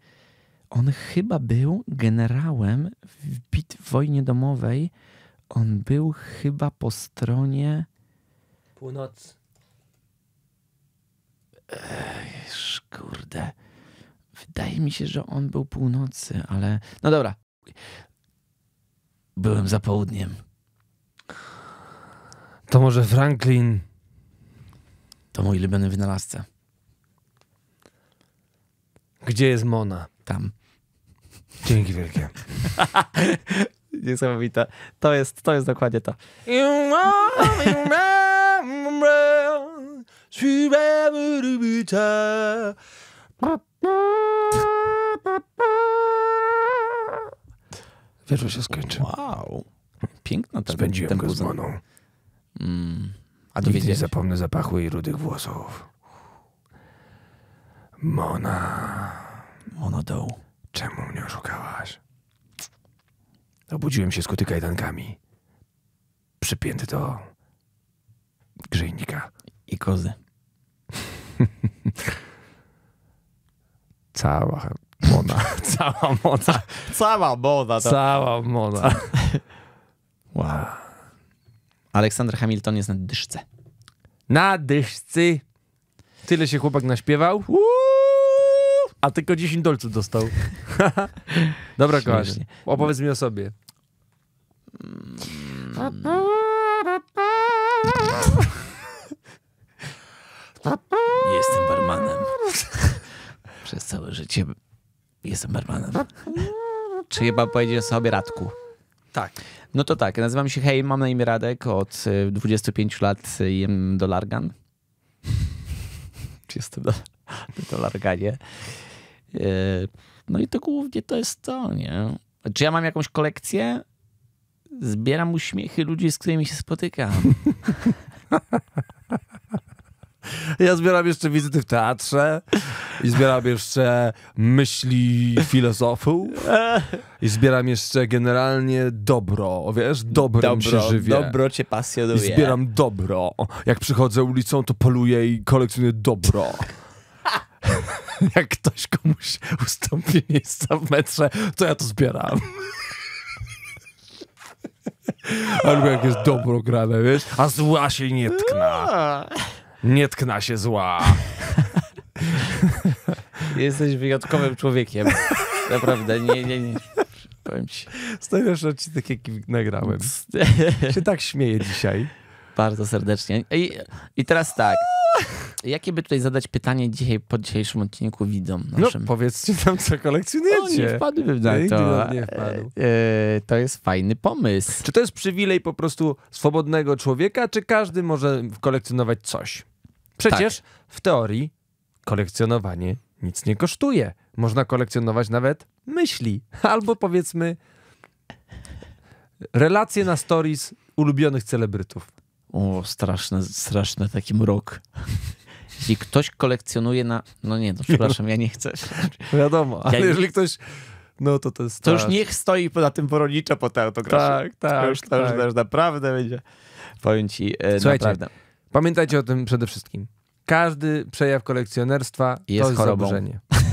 A: on chyba był generałem w, bit, wojnie domowej. On był chyba po stronie.
B: Północ.
A: Ech, kurde. Wydaje mi się, że on był północy, ale. No
B: dobra. Byłem za południem. To może Franklin. To mój ulubiony wynalazca. Gdzie jest Mona? Tam. Dzięki wielkie. Niesamowite. To jest, to jest dokładnie to. Wieczór się skończył. Wow. Piękna ta Spędziłem ten go z Moną. Mm. A Nigdy nie zapomnę zapachu jej rudych włosów. Mona. Mona doł. Czemu mnie oszukałaś? Obudziłem się z kajdankami. Przypięty do grzejnika. I kozy. Cała moda. Cała moda. Tak. Cała moda. To... Cała moda. Wow.
A: Aleksander Hamilton jest na dyszce. Na dyszcy.
B: Tyle się chłopak naśpiewał. Uuu! A tylko 10 dolców dostał. Dobra, kochani. Opowiedz mi o sobie.
A: Jestem barmanem. Przez całe życie jestem barmanem. Czy chyba powiedzieć sobie Radku? Tak. No to tak, nazywam się Hej, mam na imię Radek, od 25 y, lat y, jem dolargan. Jestem do, do dolarganie? Yy, no i to głównie to jest to, nie? Czy ja mam jakąś kolekcję? Zbieram uśmiechy ludzi, z którymi się spotykam.
B: Ja zbieram jeszcze wizyty w teatrze i zbieram jeszcze myśli filozofów i zbieram jeszcze generalnie dobro, wiesz, dobro, się żywię. Dobro cię pasjonuje. I zbieram dobro. Jak przychodzę ulicą, to poluję i kolekcjonuję dobro. jak ktoś komuś ustąpi miejsca w metrze, to ja to zbieram. Albo jak jest dobro grane, wiesz? A zła się nie tkna. Nie tkna się zła. Jesteś wyjątkowym człowiekiem. Naprawdę, nie, nie, nie. Powiem ci. Stawiasz odcinek, jaki nagrałem.
A: się tak śmieję dzisiaj. Bardzo serdecznie. I, i teraz tak. Jakie by tutaj zadać pytanie dzisiaj po dzisiejszym odcinku widzom no, naszym? No, powiedzcie nam, co kolekcjonujecie. O, no, nie wpadłbym na to. Nie E,
B: e, to jest fajny pomysł. Czy to jest przywilej po prostu swobodnego człowieka, czy każdy może kolekcjonować coś? Przecież tak. w teorii kolekcjonowanie nic nie kosztuje. Można kolekcjonować nawet myśli, albo powiedzmy relacje na stories ulubionych celebrytów.
A: O, straszny, straszny taki mrok. Jeśli ktoś kolekcjonuje na... No nie, no przepraszam, ja nie chcę. Wiadomo, ale ja jeżeli
B: ktoś... No to to jest... To już niech stoi na tym poronicza po tej autografie. Tak, tak. To już, to tak. już tak. naprawdę będzie... Powiem ci, e, Słuchajcie, naprawdę. pamiętajcie o tym przede wszystkim. Każdy przejaw kolekcjonerstwa jest to jest chorobą. zaburzenie.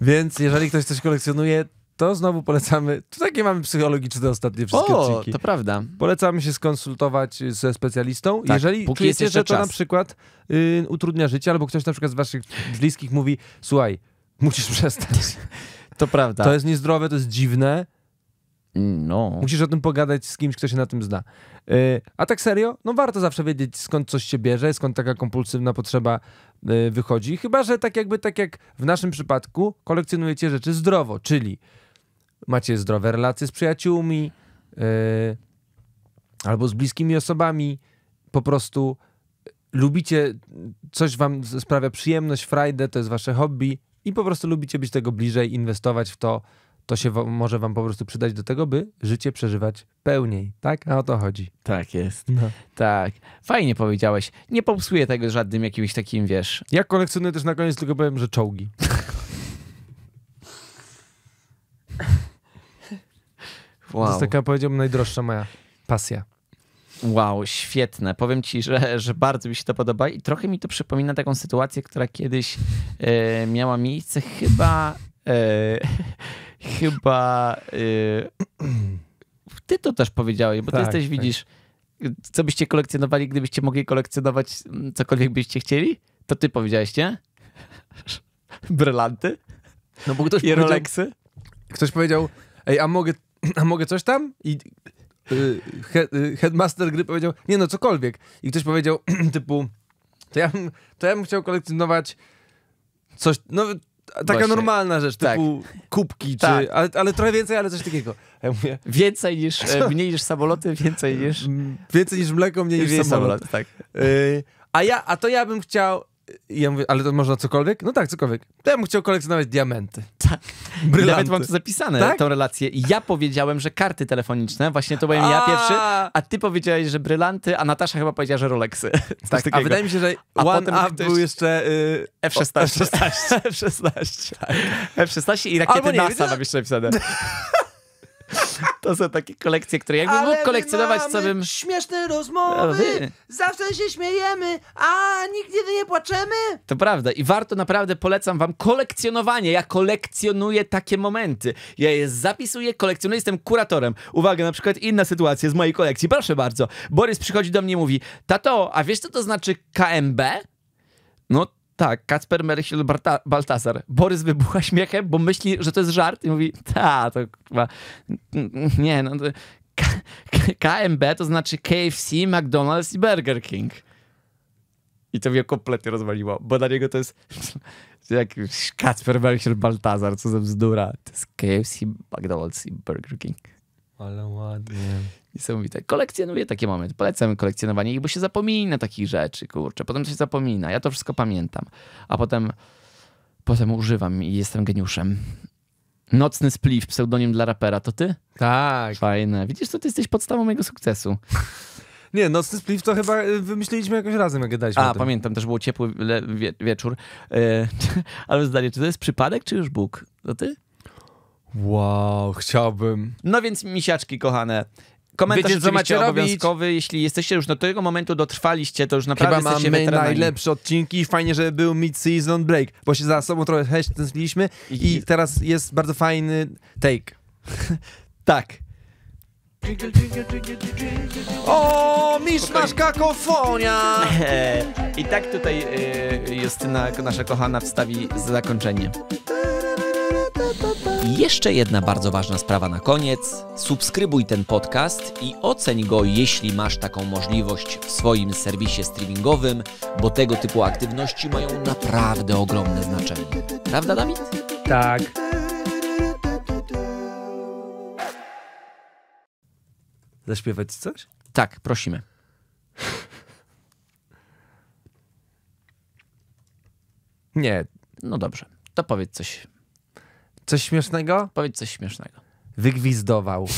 B: Więc jeżeli ktoś coś kolekcjonuje, to znowu polecamy, tu takie mamy psychologiczne ostatnie wszystkie o, odcinki. to prawda. Polecamy się skonsultować ze specjalistą. Tak, Jeżeli czujecie, że to czas. na przykład y, utrudnia życie, albo ktoś na przykład z waszych bliskich mówi, słuchaj, musisz przestać. to prawda. To jest niezdrowe, to jest dziwne.
A: No. Musisz
B: o tym pogadać z kimś, kto się na tym zna. Yy, a tak serio, no warto zawsze wiedzieć, skąd coś się bierze, skąd taka kompulsywna potrzeba yy, wychodzi. Chyba, że tak jakby, tak jak w naszym przypadku, kolekcjonujecie rzeczy zdrowo, czyli macie zdrowe relacje z przyjaciółmi e, albo z bliskimi osobami, po prostu lubicie, coś wam sprawia przyjemność, frajdę, to jest wasze hobby i po prostu lubicie być tego bliżej, inwestować w to, to się może wam po prostu przydać do tego, by życie przeżywać pełniej, tak? A o to chodzi. Tak jest. No. Tak. Fajnie powiedziałeś. Nie popsuję
A: tego żadnym jakimś takim, wiesz...
B: Ja kolekcjonuję też na koniec, tylko powiem, że czołgi. Wow. To jest taka, powiedziałbym, najdroższa moja pasja.
A: Wow, świetne. Powiem ci, że, że bardzo mi się to podoba i trochę mi to przypomina taką sytuację, która kiedyś e, miała miejsce chyba... E, chyba... E, ty to też powiedziałeś, bo tak, ty jesteś, tak. widzisz, co byście kolekcjonowali, gdybyście mogli kolekcjonować mm, cokolwiek byście chcieli? To ty powiedziałeś, nie? Brylanty?
B: No bo ktoś I Rolexy? Ktoś powiedział, ej, a mogę a mogę coś tam? I y, y, headmaster gry powiedział, nie no, cokolwiek. I ktoś powiedział, typu, to ja, bym, to ja bym chciał kolekcjonować coś, no taka Właśnie. normalna rzecz, tak. typu tak. kubki, tak. czy, ale, ale, trochę więcej, ale coś takiego. Ja mówię, więcej niż, mniej niż samoloty, więcej niż... Więcej niż mleko, mniej niż samolot. samolot tak. y, a, ja, a to ja bym chciał, i ja mówię, ale to można cokolwiek? No tak, cokolwiek. To ja bym chciał kolekcjonować diamenty. Tak. Brylanty. Nawet mam to zapisane, tak? relację. Ja powiedziałem, że karty telefoniczne, właśnie
A: to byłem a... ja pierwszy, a ty powiedziałeś, że brylanty, a Natasza chyba powiedziała, że Rolexy. Tak, a wydaje mi się, że a One potem Up ktoś... był jeszcze... Y... F-16. F-16. F-16.
B: F-16 i rakiety nie, NASA mam jeszcze napisane.
A: To są takie kolekcje, które jakby Ale mógł kolekcjonować w samym...
B: śmieszne rozmowy, no, zawsze się śmiejemy, a nigdy nie płaczemy.
A: To prawda i warto naprawdę, polecam wam kolekcjonowanie. Ja kolekcjonuję takie momenty. Ja je zapisuję, kolekcjonuję, jestem kuratorem. Uwaga, na przykład inna sytuacja z mojej kolekcji. Proszę bardzo, Borys przychodzi do mnie i mówi, tato, a wiesz co to znaczy KMB? No tak, Kacper Merchiel Baltazar. Borys wybucha śmiechem, bo myśli, że to jest żart i mówi, ta, to chyba, nie, no to KMB to znaczy KFC, McDonald's i Burger King. I to mnie kompletnie rozwaliło, bo dla niego to jest jak Kacper Melchior Baltazar, co za bzdura. To jest KFC, McDonald's i Burger King.
B: Ale ładnie.
A: Niesamowite. Kolekcjonuję takie momenty. Polecam kolekcjonowanie ich, bo się zapomina takich rzeczy, kurczę. Potem to się zapomina. Ja to wszystko pamiętam. A potem, potem używam i jestem geniuszem. Nocny spliw pseudonim dla rapera, to ty? Tak. Fajne. Widzisz, to ty jesteś podstawą mojego sukcesu. Nie, Nocny spliw, to chyba y, wymyśliliśmy jakoś razem, jak gadaliśmy. A, pamiętam, też było ciepły wie wieczór. Yy, ale zdanie, czy to jest przypadek, czy już Bóg? To ty? Wow, chciałbym. No więc misiaczki kochane. Komentarz Wiecie, co macie obowiązkowy, robić? jeśli jesteście już do tego momentu dotrwaliście, to już naprawdę Chyba jesteście mamy najlepsze
B: odcinki i fajnie, żeby był mid-season break, bo się za sobą trochę tęskniliśmy i, i teraz jest bardzo fajny take. tak. O, miszmasz kakofonia!
A: I tak tutaj y, Justyna, nasza kochana, wstawi zakończenie. I jeszcze jedna bardzo ważna sprawa na koniec. Subskrybuj ten podcast i oceń go, jeśli masz taką możliwość w swoim serwisie streamingowym, bo tego typu aktywności mają naprawdę ogromne znaczenie. Prawda, Dawid? Tak. Zaśpiewać coś? Tak, prosimy.
B: Nie. No dobrze, to powiedz coś Coś śmiesznego? Powiedz coś śmiesznego. Wygwizdował.